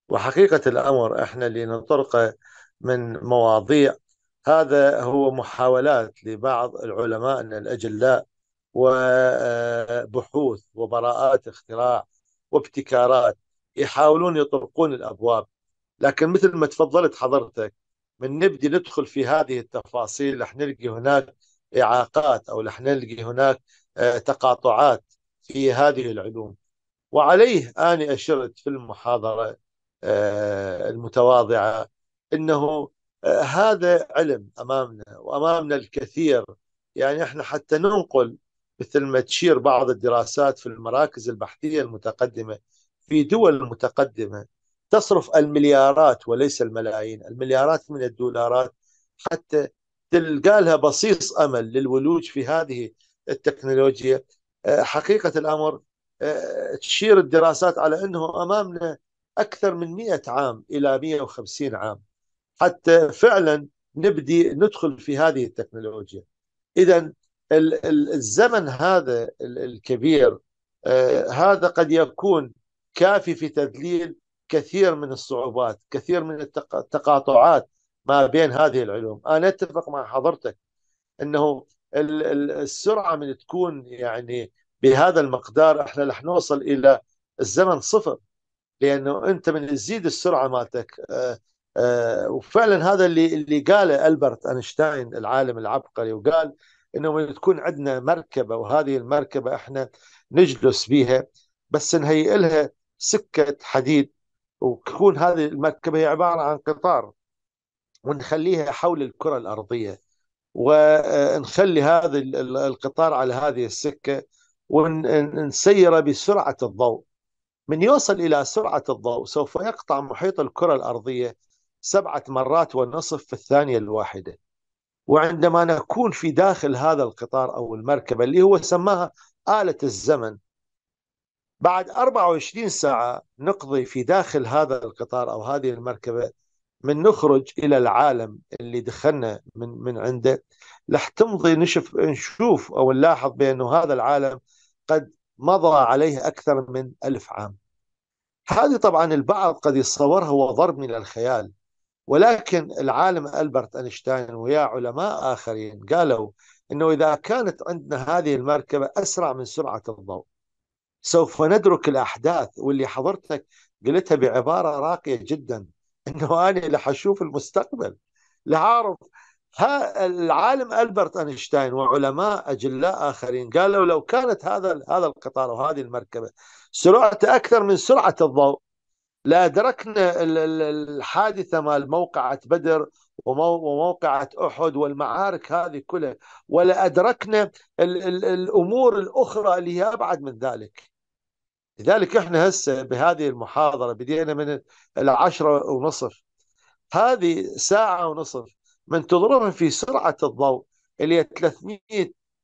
وحقيقة الأمر إحنا اللي نطرقه من مواضيع هذا هو محاولات لبعض العلماء الأجلاء وبحوث وبراءات اختراع وابتكارات يحاولون يطرقون الابواب لكن مثل ما تفضلت حضرتك من نبدي ندخل في هذه التفاصيل رح نلقي هناك اعاقات او رح نلقي هناك آه، تقاطعات في هذه العلوم وعليه اني اشرت في المحاضره آه، المتواضعه انه آه، هذا علم امامنا وامامنا الكثير يعني احنا حتى ننقل مثل ما تشير بعض الدراسات في المراكز البحثية المتقدمة في دول متقدمة تصرف المليارات وليس الملايين المليارات من الدولارات حتى تلقى لها بصيص أمل للولوج في هذه التكنولوجيا آه، حقيقة الأمر آه، تشير الدراسات على أنه أمامنا أكثر من 100 عام إلى 150 عام حتى فعلا نبدي ندخل في هذه التكنولوجيا إذا الزمن هذا الكبير آه، هذا قد يكون كافي في تذليل كثير من الصعوبات كثير من التقاطعات ما بين هذه العلوم أنا أتفق مع حضرتك أنه السرعة من تكون يعني بهذا المقدار احنا رح نوصل الى الزمن صفر لانه انت من تزيد السرعه مالتك آه، آه، وفعلا هذا اللي اللي قاله البرت اينشتاين العالم العبقري وقال انه تكون عندنا مركبه وهذه المركبه احنا نجلس بها بس نهيئ لها سكه حديد وتكون هذه المركبه هي عباره عن قطار ونخليها حول الكره الارضيه ونخلي هذا القطار على هذه السكه ونسيره بسرعه الضوء من يوصل الى سرعه الضوء سوف يقطع محيط الكره الارضيه سبعه مرات ونصف في الثانيه الواحده وعندما نكون في داخل هذا القطار أو المركبة اللي هو سماها آلة الزمن بعد 24 ساعة نقضي في داخل هذا القطار أو هذه المركبة من نخرج إلى العالم اللي دخلنا من من عنده راح تمضي نشف نشوف أو نلاحظ بأنه هذا العالم قد مضى عليه أكثر من ألف عام هذه طبعا البعض قد يتصورها هو ضرب من الخيال ولكن العالم ألبرت أينشتاين ويا علماء آخرين قالوا أنه إذا كانت عندنا هذه المركبة أسرع من سرعة الضوء سوف ندرك الأحداث واللي حضرتك قلتها بعبارة راقية جدا أنه أنا لحشوف المستقبل لعارف ها العالم ألبرت أينشتاين وعلماء أجلاء آخرين قالوا لو كانت هذا هذا القطار وهذه المركبة سرعته أكثر من سرعة الضوء لا أدركنا الحادثة مال موقعة بدر وموقعة أحد والمعارك هذه كلها ولا أدركنا الأمور الأخرى اللي هي أبعد من ذلك لذلك احنا هسه بهذه المحاضرة بدينا من العشرة ونصف هذه ساعة ونصف من تضربهم في سرعة الضوء اللي هي 300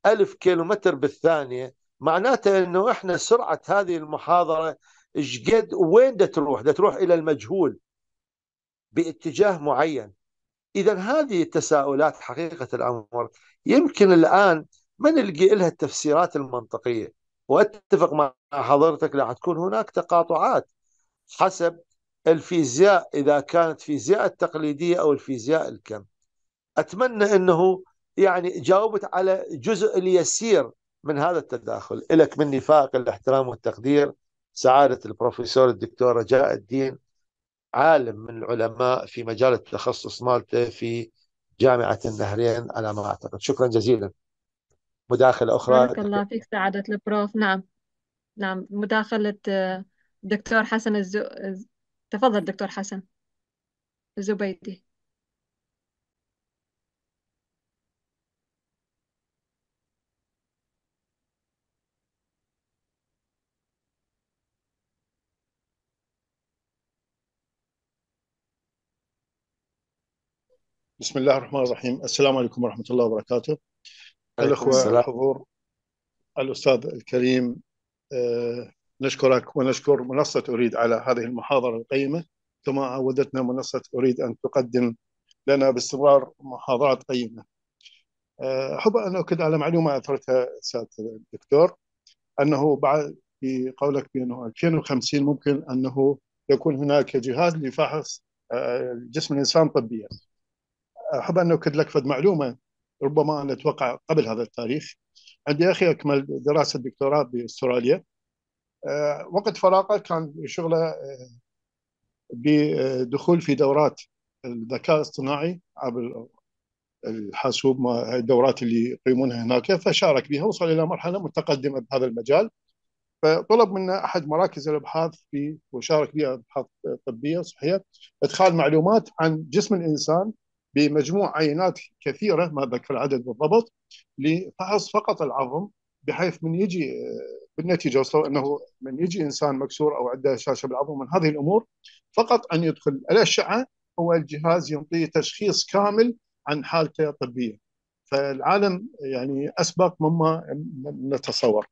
ألف كيلومتر بالثانية معناته أنه احنا سرعة هذه المحاضرة شقد وين دا تروح دا تروح إلى المجهول باتجاه معين إذا هذه التساؤلات حقيقة الأمر يمكن الآن ما نلقي لها التفسيرات المنطقية وأتفق مع حضرتك راح تكون هناك تقاطعات حسب الفيزياء إذا كانت فيزياء التقليدية أو الفيزياء الكم أتمنى أنه يعني جاوبت على جزء اليسير من هذا التداخل لك مني فائق الاحترام والتقدير سعادة البروفيسور الدكتور رجاء الدين عالم من العلماء في مجال التخصص مالته في جامعة النهرين على ما أعتقد شكرا جزيلا مداخلة أخرى بارك الله فيك سعادة البروف نعم نعم مداخلة الدكتور آه، حسن الزو... آه، تفضل دكتور حسن الزبيدي بسم الله الرحمن الرحيم السلام عليكم ورحمة الله وبركاته الأخوة السلام. الحضور الأستاذ الكريم نشكرك ونشكر منصة أريد على هذه المحاضرة القيمة كما عودتنا منصة أريد أن تقدم لنا باستمرار محاضرات قيمة أحب أن أؤكد على معلومة أثرتها سيادة الدكتور أنه بعد في قولك بأنه 2050 ممكن أنه يكون هناك جهاز لفحص آه، جسم الإنسان طبيا احب ان اؤكد لك فد معلومه ربما انا اتوقع قبل هذا التاريخ عندي اخي اكمل دراسه دكتوراه باستراليا آه، وقت فراغه كان شغله آه، بدخول في دورات الذكاء الاصطناعي عبر الحاسوب الدورات اللي يقيمونها هناك فشارك بها وصل الى مرحله متقدمه بهذا المجال فطلب منا احد مراكز الابحاث في وشارك بها ابحاث طبيه صحيه ادخال معلومات عن جسم الانسان بمجموع عينات كثيره ما ذكر العدد بالضبط لفحص فقط العظم بحيث من يجي آه، بالنتيجه وصلوا انه من يجي انسان مكسور او عنده شاشة بالعظم من هذه الامور فقط ان يدخل الاشعه هو الجهاز يعطيه تشخيص كامل عن حالته الطبيه فالعالم يعني اسبق مما نتصور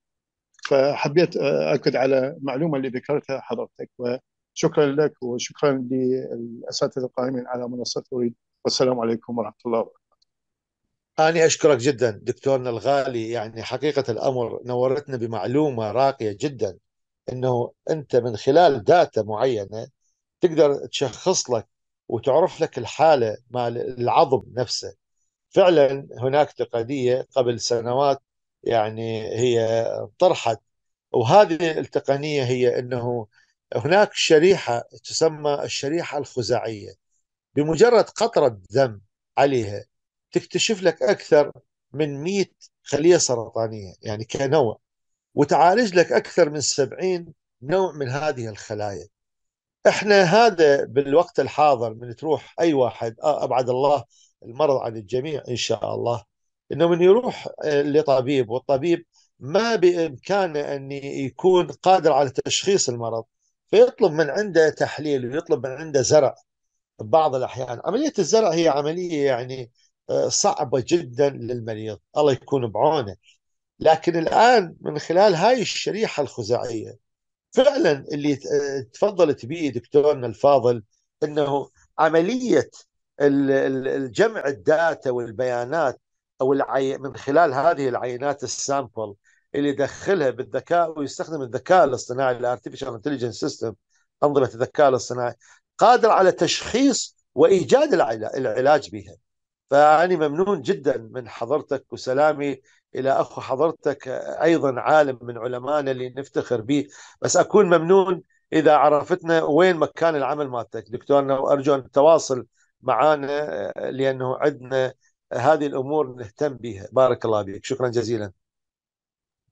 فحبيت اكد آه، على المعلومه اللي ذكرتها حضرتك وشكرا لك وشكرا للاساتذه القائمين على منصه اريد والسلام عليكم ورحمه الله وبركاته أنا أشكرك جدا دكتورنا الغالي يعني حقيقة الأمر نورتنا بمعلومة راقية جدا أنه أنت من خلال داتا معينة تقدر تشخص لك وتعرف لك الحالة مع العظم نفسه فعلا هناك تقنية قبل سنوات يعني هي طرحت وهذه التقنية هي أنه هناك شريحة تسمى الشريحة الخزاعية بمجرد قطرة دم عليها تكتشف لك أكثر من 100 خلية سرطانية يعني كنوع وتعالج لك أكثر من 70 نوع من هذه الخلايا احنا هذا بالوقت الحاضر من تروح اي واحد آه، ابعد الله المرض عن الجميع ان شاء الله انه من يروح آه، لطبيب والطبيب ما بامكانه ان يكون قادر على تشخيص المرض فيطلب من عنده تحليل ويطلب من عنده زرع بعض الأحيان عملية الزرع هي عملية يعني آه، صعبة جدا للمريض الله يكون بعونه لكن الآن من خلال هاي الشريحة الخزاعية فعلا اللي آه، تفضلت به دكتورنا الفاضل أنه عملية الجمع الداتا والبيانات أو العي... من خلال هذه العينات السامبل اللي يدخلها بالذكاء ويستخدم الذكاء الاصطناعي الارتفيشال انتليجنس سيستم انظمه الذكاء الاصطناعي قادر على تشخيص وايجاد العلاج بها فأنا ممنون جدا من حضرتك وسلامي إلى أخو حضرتك أيضا عالم من علمائنا اللي نفتخر به بس أكون ممنون إذا عرفتنا وين مكان العمل مالتك دكتورنا وأرجو أن التواصل معنا لأنه عندنا هذه الأمور نهتم بها بارك الله بك شكرا جزيلا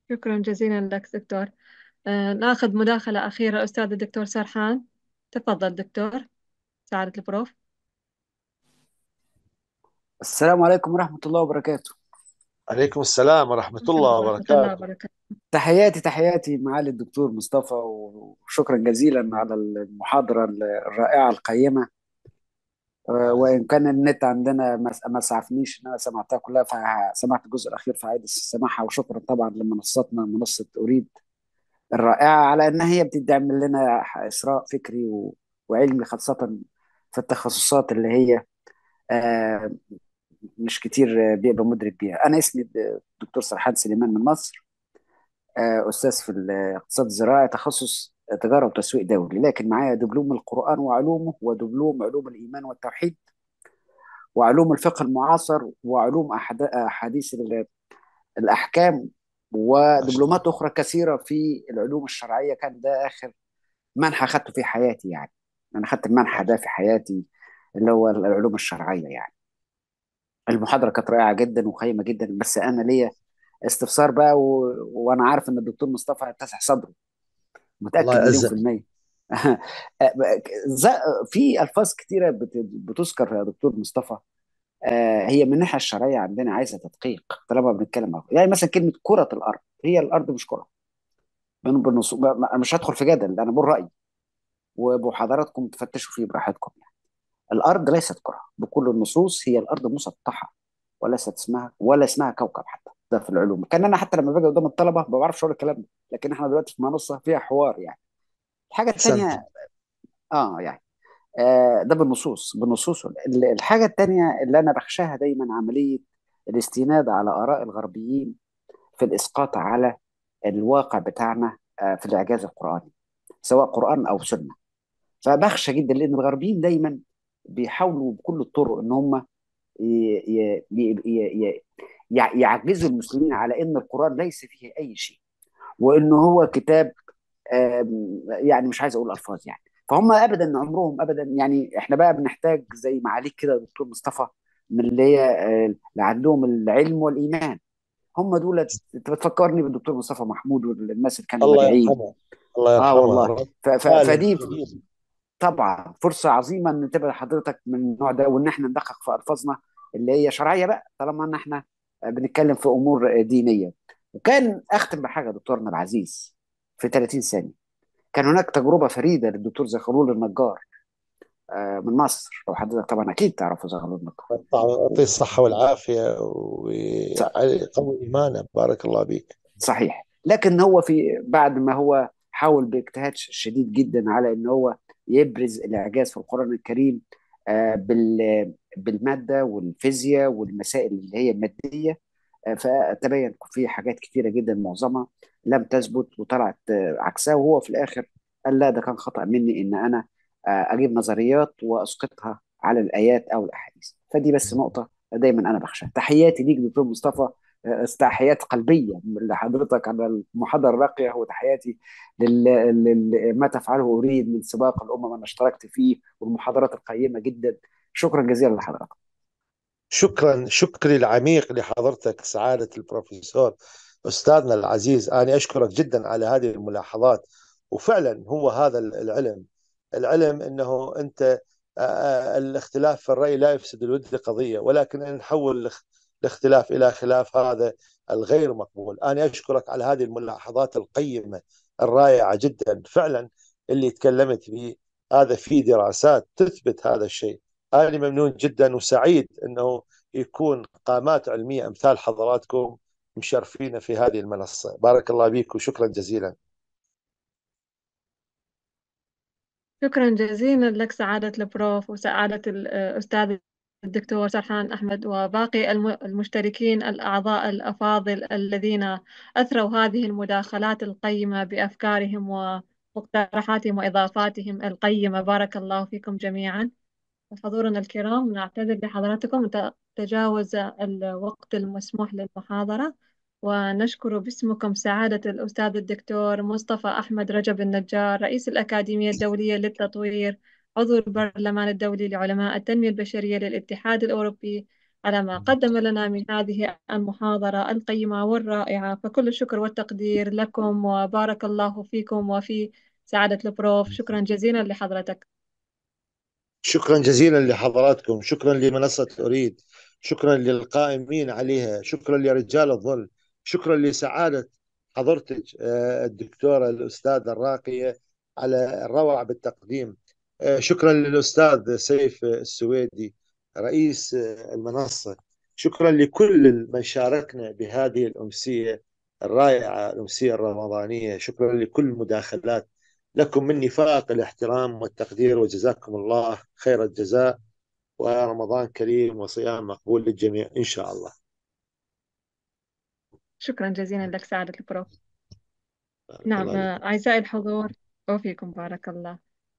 شكرا جزيلا لك دكتور آه، ناخذ مداخلة أخيرة أستاذ الدكتور سرحان تفضل دكتور سعادة البروف السلام عليكم ورحمة الله وبركاته عليكم السلام ورحمة الله وبركاته تحياتي تحياتي معالي الدكتور مصطفى وشكرا جزيلا على المحاضرة الرائعة القيمة آه، وإن كان النت عندنا ما سعفنيش إن أنا سمعتها كلها فسمعت الجزء الأخير فعايز السماحة وشكرا طبعا لمنصتنا منصة أريد الرائعه على انها هي بتدعم لنا اثراء فكري وعلمي خاصه في التخصصات اللي هي آه، مش كتير بيبقى مدرك بيها انا اسمي الدكتور سرحان سليمان من مصر آه، استاذ في الاقتصاد الزراعي تخصص تجاره وتسويق دولي لكن معايا دبلوم القران وعلومه ودبلوم علوم الايمان والتوحيد وعلوم الفقه المعاصر وعلوم احاديث الاحكام ودبلومات اخرى كثيره في العلوم الشرعيه كان ده اخر منحه اخذته في حياتي يعني انا اخذت المنحه ده في حياتي اللي هو العلوم الشرعيه يعني المحاضره كانت رائعه جدا وقيمه جدا بس انا ليا استفسار بقى و... وانا عارف ان الدكتور مصطفى هيتسع صدره متاكد مليون في الميه في الفاظ كتيره بت... بتذكر يا دكتور مصطفى آه، هي من الناحيه الشرعيه عندنا عايزه تدقيق طالما بنتكلم عن يعني مثلا كلمه كره الارض هي الارض مش كره انا مش هدخل في جدل انا بقول رايي وبحضراتكم تفتشوا فيه براحتكم يعني الارض ليست كره بكل النصوص هي الارض مسطحه وليست اسمها ولا اسمها كوكب حتى ده في العلوم كان انا حتى لما باجي قدام الطلبه ما بعرفش اقول الكلام ده لكن احنا دلوقتي في منصه فيها حوار يعني الحاجه الثانيه اه يعني آه، ده بالنصوص بالنصوص الحاجه الثانيه اللي انا بخشاها دايما عمليه الاستناد على اراء الغربيين في الاسقاط على الواقع بتاعنا آه، في الاعجاز القراني سواء قران او سنه فبخشى جدا لان الغربيين دايما بيحاولوا بكل الطرق ان هم يعجزوا المسلمين على ان القران ليس فيه اي شيء وان هو كتاب يعني مش عايز اقول الفاظ يعني فهم ابدا عمرهم ابدا يعني احنا بقى بنحتاج زي معاليك كده دكتور مصطفى من اللي هي آه، اللي عندهم العلم والايمان هم دول انت بتفكرني بالدكتور مصطفى محمود والناس اللي كانوا الله مدعيين يرحمه الله آه، يرحمه والله ف... ف... فدي طبعا فرصه عظيمه ان تبقى حضرتك من النوع ده وان احنا ندقق في الفاظنا اللي هي شرعيه بقى طالما ان احنا بنتكلم في امور دينيه وكان اختم بحاجه دكتورنا العزيز في 30 ثانيه كان هناك تجربه فريده للدكتور زغلول النجار آه، من مصر لو حضرتك طبعا اكيد تعرفوا زغلول النجار يعطيه الصحه والعافيه ويقوي ايمانه بارك الله بك صحيح لكن هو في بعد ما هو حاول باجتهاد شديد جدا على ان هو يبرز الاعجاز في القران الكريم آه، بالماده والفيزياء والمسائل اللي هي الماديه فتبين في حاجات كتيره جدا معظمها لم تثبت وطلعت عكسها وهو في الاخر قال لا ده كان خطا مني ان انا اجيب نظريات واسقطها على الايات او الاحاديث فدي بس نقطه دايما انا بخشى تحياتي ليك دكتور مصطفى تحيات قلبيه لحضرتك على المحاضره الراقيه وتحياتي لما تفعله اريد من سباق الامم انا اشتركت فيه والمحاضرات القيمه جدا شكرا جزيلا لحضرتك شكرا شكري العميق لحضرتك سعادة البروفيسور أستاذنا العزيز أنا أشكرك جدا على هذه الملاحظات وفعلا هو هذا العلم العلم أنه أنت الاختلاف في الرأي لا يفسد الود قضية ولكن أن نحول الاختلاف إلى خلاف هذا الغير مقبول أنا أشكرك على هذه الملاحظات القيمة الرائعة جدا فعلا اللي تكلمت به هذا في دراسات تثبت هذا الشيء أنا ممنون جدا وسعيد أنه يكون قامات علمية أمثال حضراتكم مشرفين في هذه المنصة بارك الله بيك وشكرا جزيلا شكرا جزيلا لك سعادة البروف وسعادة الأستاذ الدكتور سرحان أحمد وباقي المشتركين الأعضاء الأفاضل الذين أثروا هذه المداخلات القيمة بأفكارهم ومقترحاتهم وإضافاتهم القيمة بارك الله فيكم جميعاً حضورنا الكرام نعتذر لحضراتكم تجاوز الوقت المسموح للمحاضرة ونشكر باسمكم سعادة الأستاذ الدكتور مصطفى أحمد رجب النجار رئيس الأكاديمية الدولية للتطوير عضو البرلمان الدولي لعلماء التنمية البشرية للاتحاد الأوروبي على ما نعم. قدم لنا من هذه المحاضرة القيمة والرائعة فكل الشكر والتقدير لكم وبارك الله فيكم وفي سعادة البروف نعم. شكرا جزيلا لحضرتك شكرا جزيلا لحضراتكم شكرا لمنصة أريد شكرا للقائمين عليها شكرا لرجال الظل شكرا لسعادة حضرتك آه، الدكتورة الأستاذة الراقية على الروعة بالتقديم آه، شكرا للأستاذ سيف السويدي رئيس آه، المنصة شكرا لكل من شاركنا بهذه الأمسية الرائعة الأمسية الرمضانية شكرا لكل مداخلات لكم مني فائق الاحترام والتقدير وجزاكم الله خير الجزاء ورمضان كريم وصيام مقبول للجميع إن شاء الله شكرا جزيلا لك سعادة البروف نعم أعزائي الحضور وفيكم بارك الله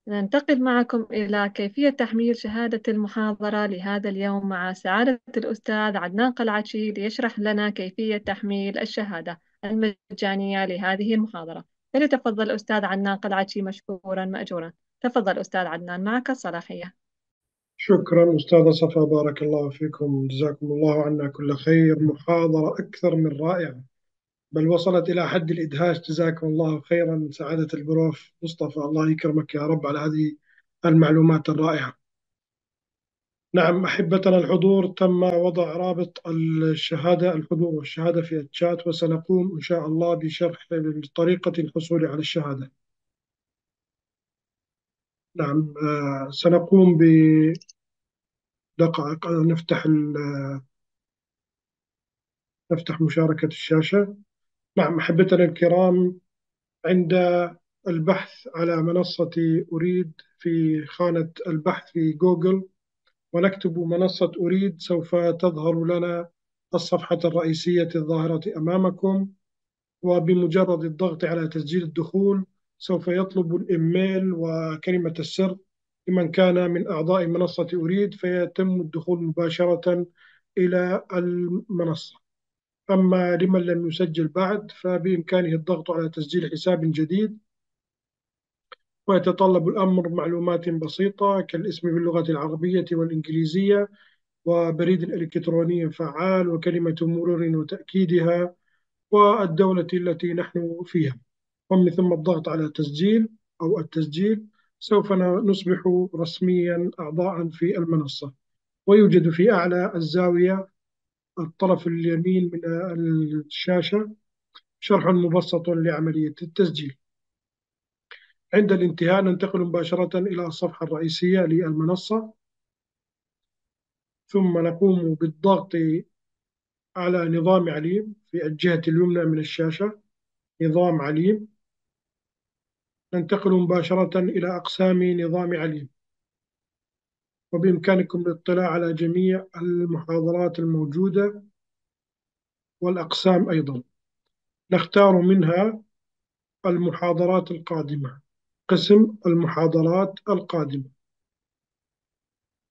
ننتقل معكم إلى كيفية تحميل شهادة المحاضرة لهذا اليوم مع سعادة الأستاذ عدنان قلعتشي ليشرح لنا كيفية تحميل الشهادة المجانية لهذه المحاضرة فليتفضل الأستاذ عدنان قلعتي مشكورا مأجورا تفضل أستاذ عدنان معك الصلاحية شكرا أستاذة صفا بارك الله فيكم جزاكم الله عنا كل خير محاضرة أكثر من رائعة بل وصلت إلى حد الإدهاش جزاكم الله خيرا سعادة البروف مصطفى الله يكرمك يا رب على هذه المعلومات الرائعة نعم أحبتنا الحضور تم وضع رابط الشهادة الحضور والشهادة في الشات وسنقوم إن شاء الله بشرح طريقة الحصول على الشهادة نعم آه، سنقوم بدقائق نفتح نفتح مشاركة الشاشة نعم أحبتنا الكرام عند البحث على منصة أريد في خانة البحث في جوجل ونكتب منصة أريد سوف تظهر لنا الصفحة الرئيسية الظاهرة أمامكم وبمجرد الضغط على تسجيل الدخول سوف يطلب الإيميل وكلمة السر لمن كان من أعضاء منصة أريد فيتم الدخول مباشرة إلى المنصة أما لمن لم يسجل بعد فبإمكانه الضغط على تسجيل حساب جديد ويتطلب الأمر معلومات بسيطة كالاسم باللغة العربية والإنجليزية وبريد إلكتروني فعال وكلمة مرور وتأكيدها والدولة التي نحن فيها ومن ثم الضغط على تسجيل أو التسجيل سوف نصبح رسميا أعضاء في المنصة ويوجد في أعلى الزاوية الطرف اليمين من الشاشة شرح مبسط لعملية التسجيل عند الانتهاء ننتقل مباشرة إلى الصفحة الرئيسية للمنصة ثم نقوم بالضغط على نظام عليم في الجهة اليمنى من الشاشة نظام عليم ننتقل مباشرة إلى أقسام نظام عليم وبإمكانكم الاطلاع على جميع المحاضرات الموجودة والأقسام أيضا نختار منها المحاضرات القادمة قسم المحاضرات القادمة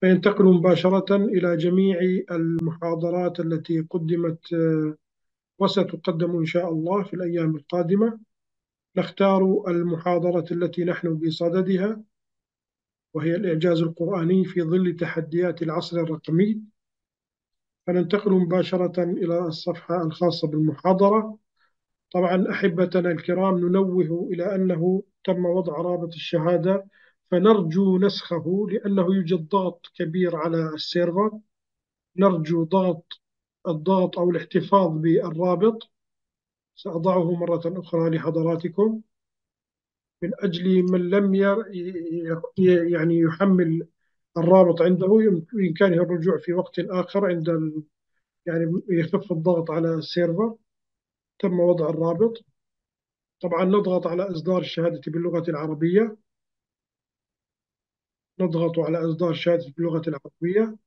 فينتقل مباشرة إلى جميع المحاضرات التي قدمت آه، وستقدم إن شاء الله في الأيام القادمة نختار المحاضرة التي نحن بصددها وهي الإعجاز القرآني في ظل تحديات العصر الرقمي فننتقل مباشرة إلى الصفحة الخاصة بالمحاضرة طبعا أحبتنا الكرام ننوه إلى أنه تم وضع رابط الشهادة فنرجو نسخه لأنه يوجد ضغط كبير على السيرفر نرجو ضغط الضغط أو الاحتفاظ بالرابط سأضعه مرة أخرى لحضراتكم من أجل من لم ير يعني يحمل الرابط عنده بإمكانه الرجوع في وقت آخر عند ال... يعني يخف الضغط على السيرفر تم وضع الرابط طبعا نضغط على إصدار الشهادة باللغة العربية نضغط على إصدار شهادة باللغة العربية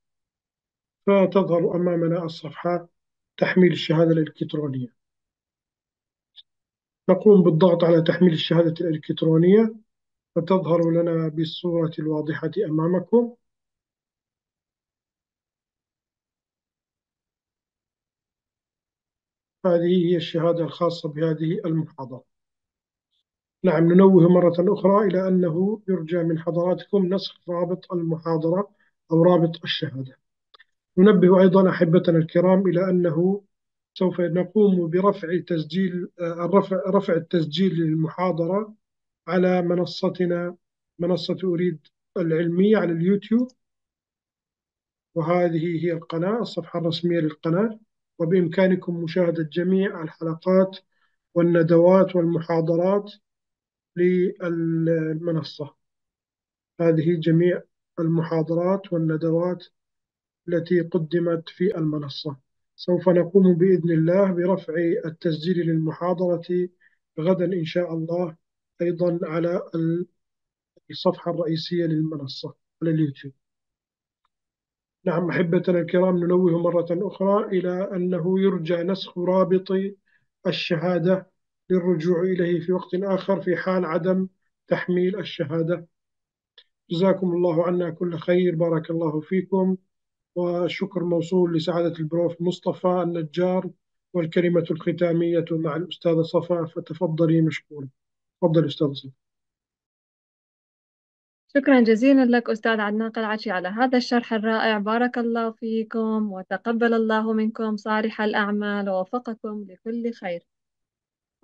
فتظهر أمامنا الصفحة تحميل الشهادة الإلكترونية نقوم بالضغط على تحميل الشهادة الإلكترونية فتظهر لنا بالصورة الواضحة أمامكم هذه هي الشهادة الخاصة بهذه المحاضرة نعم ننوه مرة أخرى إلى أنه يرجى من حضراتكم نسخ رابط المحاضرة أو رابط الشهادة ننبه أيضا أحبتنا الكرام إلى أنه سوف نقوم برفع تسجيل الرفع رفع التسجيل للمحاضرة على منصتنا منصة أريد العلمية على اليوتيوب وهذه هي القناة الصفحة الرسمية للقناة وبإمكانكم مشاهدة جميع الحلقات والندوات والمحاضرات للمنصة هذه جميع المحاضرات والندوات التي قدمت في المنصة سوف نقوم بإذن الله برفع التسجيل للمحاضرة غدا إن شاء الله أيضا على الصفحة الرئيسية للمنصة على اليوتيوب نعم أحبتنا الكرام ننوه مرة أخرى إلى أنه يرجى نسخ رابط الشهادة للرجوع إليه في وقت آخر في حال عدم تحميل الشهادة جزاكم الله عنا كل خير بارك الله فيكم وشكر موصول لسعادة البروف مصطفى النجار والكلمة الختامية مع الأستاذة صفاء فتفضلي مشكورة تفضل أستاذة صفاء شكرا جزيلا لك أستاذ عدنان قلعشي على هذا الشرح الرائع بارك الله فيكم وتقبل الله منكم صالح الأعمال ووفقكم لكل خير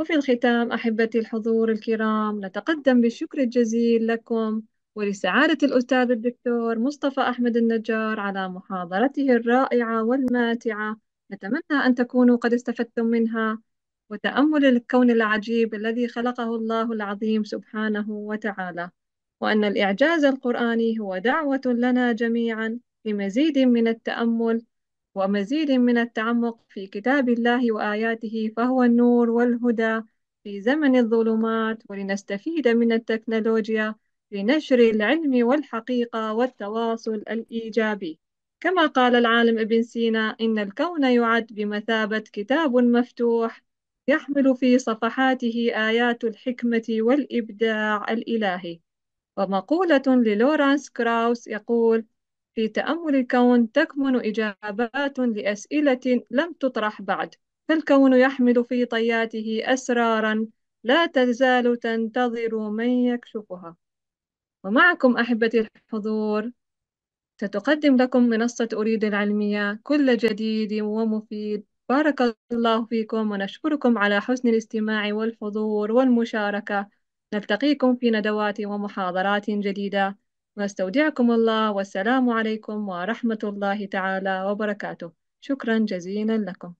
وفي الختام أحبتي الحضور الكرام نتقدم بالشكر الجزيل لكم ولسعادة الأستاذ الدكتور مصطفى أحمد النجار على محاضرته الرائعة والماتعة نتمنى أن تكونوا قد استفدتم منها وتأمل الكون العجيب الذي خلقه الله العظيم سبحانه وتعالى وأن الإعجاز القرآني هو دعوة لنا جميعا لمزيد من التأمل ومزيد من التعمق في كتاب الله وآياته فهو النور والهدى في زمن الظلمات ولنستفيد من التكنولوجيا لنشر العلم والحقيقة والتواصل الإيجابي كما قال العالم ابن سينا إن الكون يعد بمثابة كتاب مفتوح يحمل في صفحاته آيات الحكمة والإبداع الإلهي ومقولة للورانس كراوس يقول في تأمل الكون تكمن إجابات لأسئلة لم تطرح بعد فالكون يحمل في طياته أسرارا لا تزال تنتظر من يكشفها ومعكم أحبتي الحضور ستقدم لكم منصة أريد العلمية كل جديد ومفيد بارك الله فيكم ونشكركم على حسن الاستماع والحضور والمشاركة نلتقيكم في ندوات ومحاضرات جديدة واستودعكم الله والسلام عليكم ورحمة الله تعالى وبركاته شكرا جزيلا لكم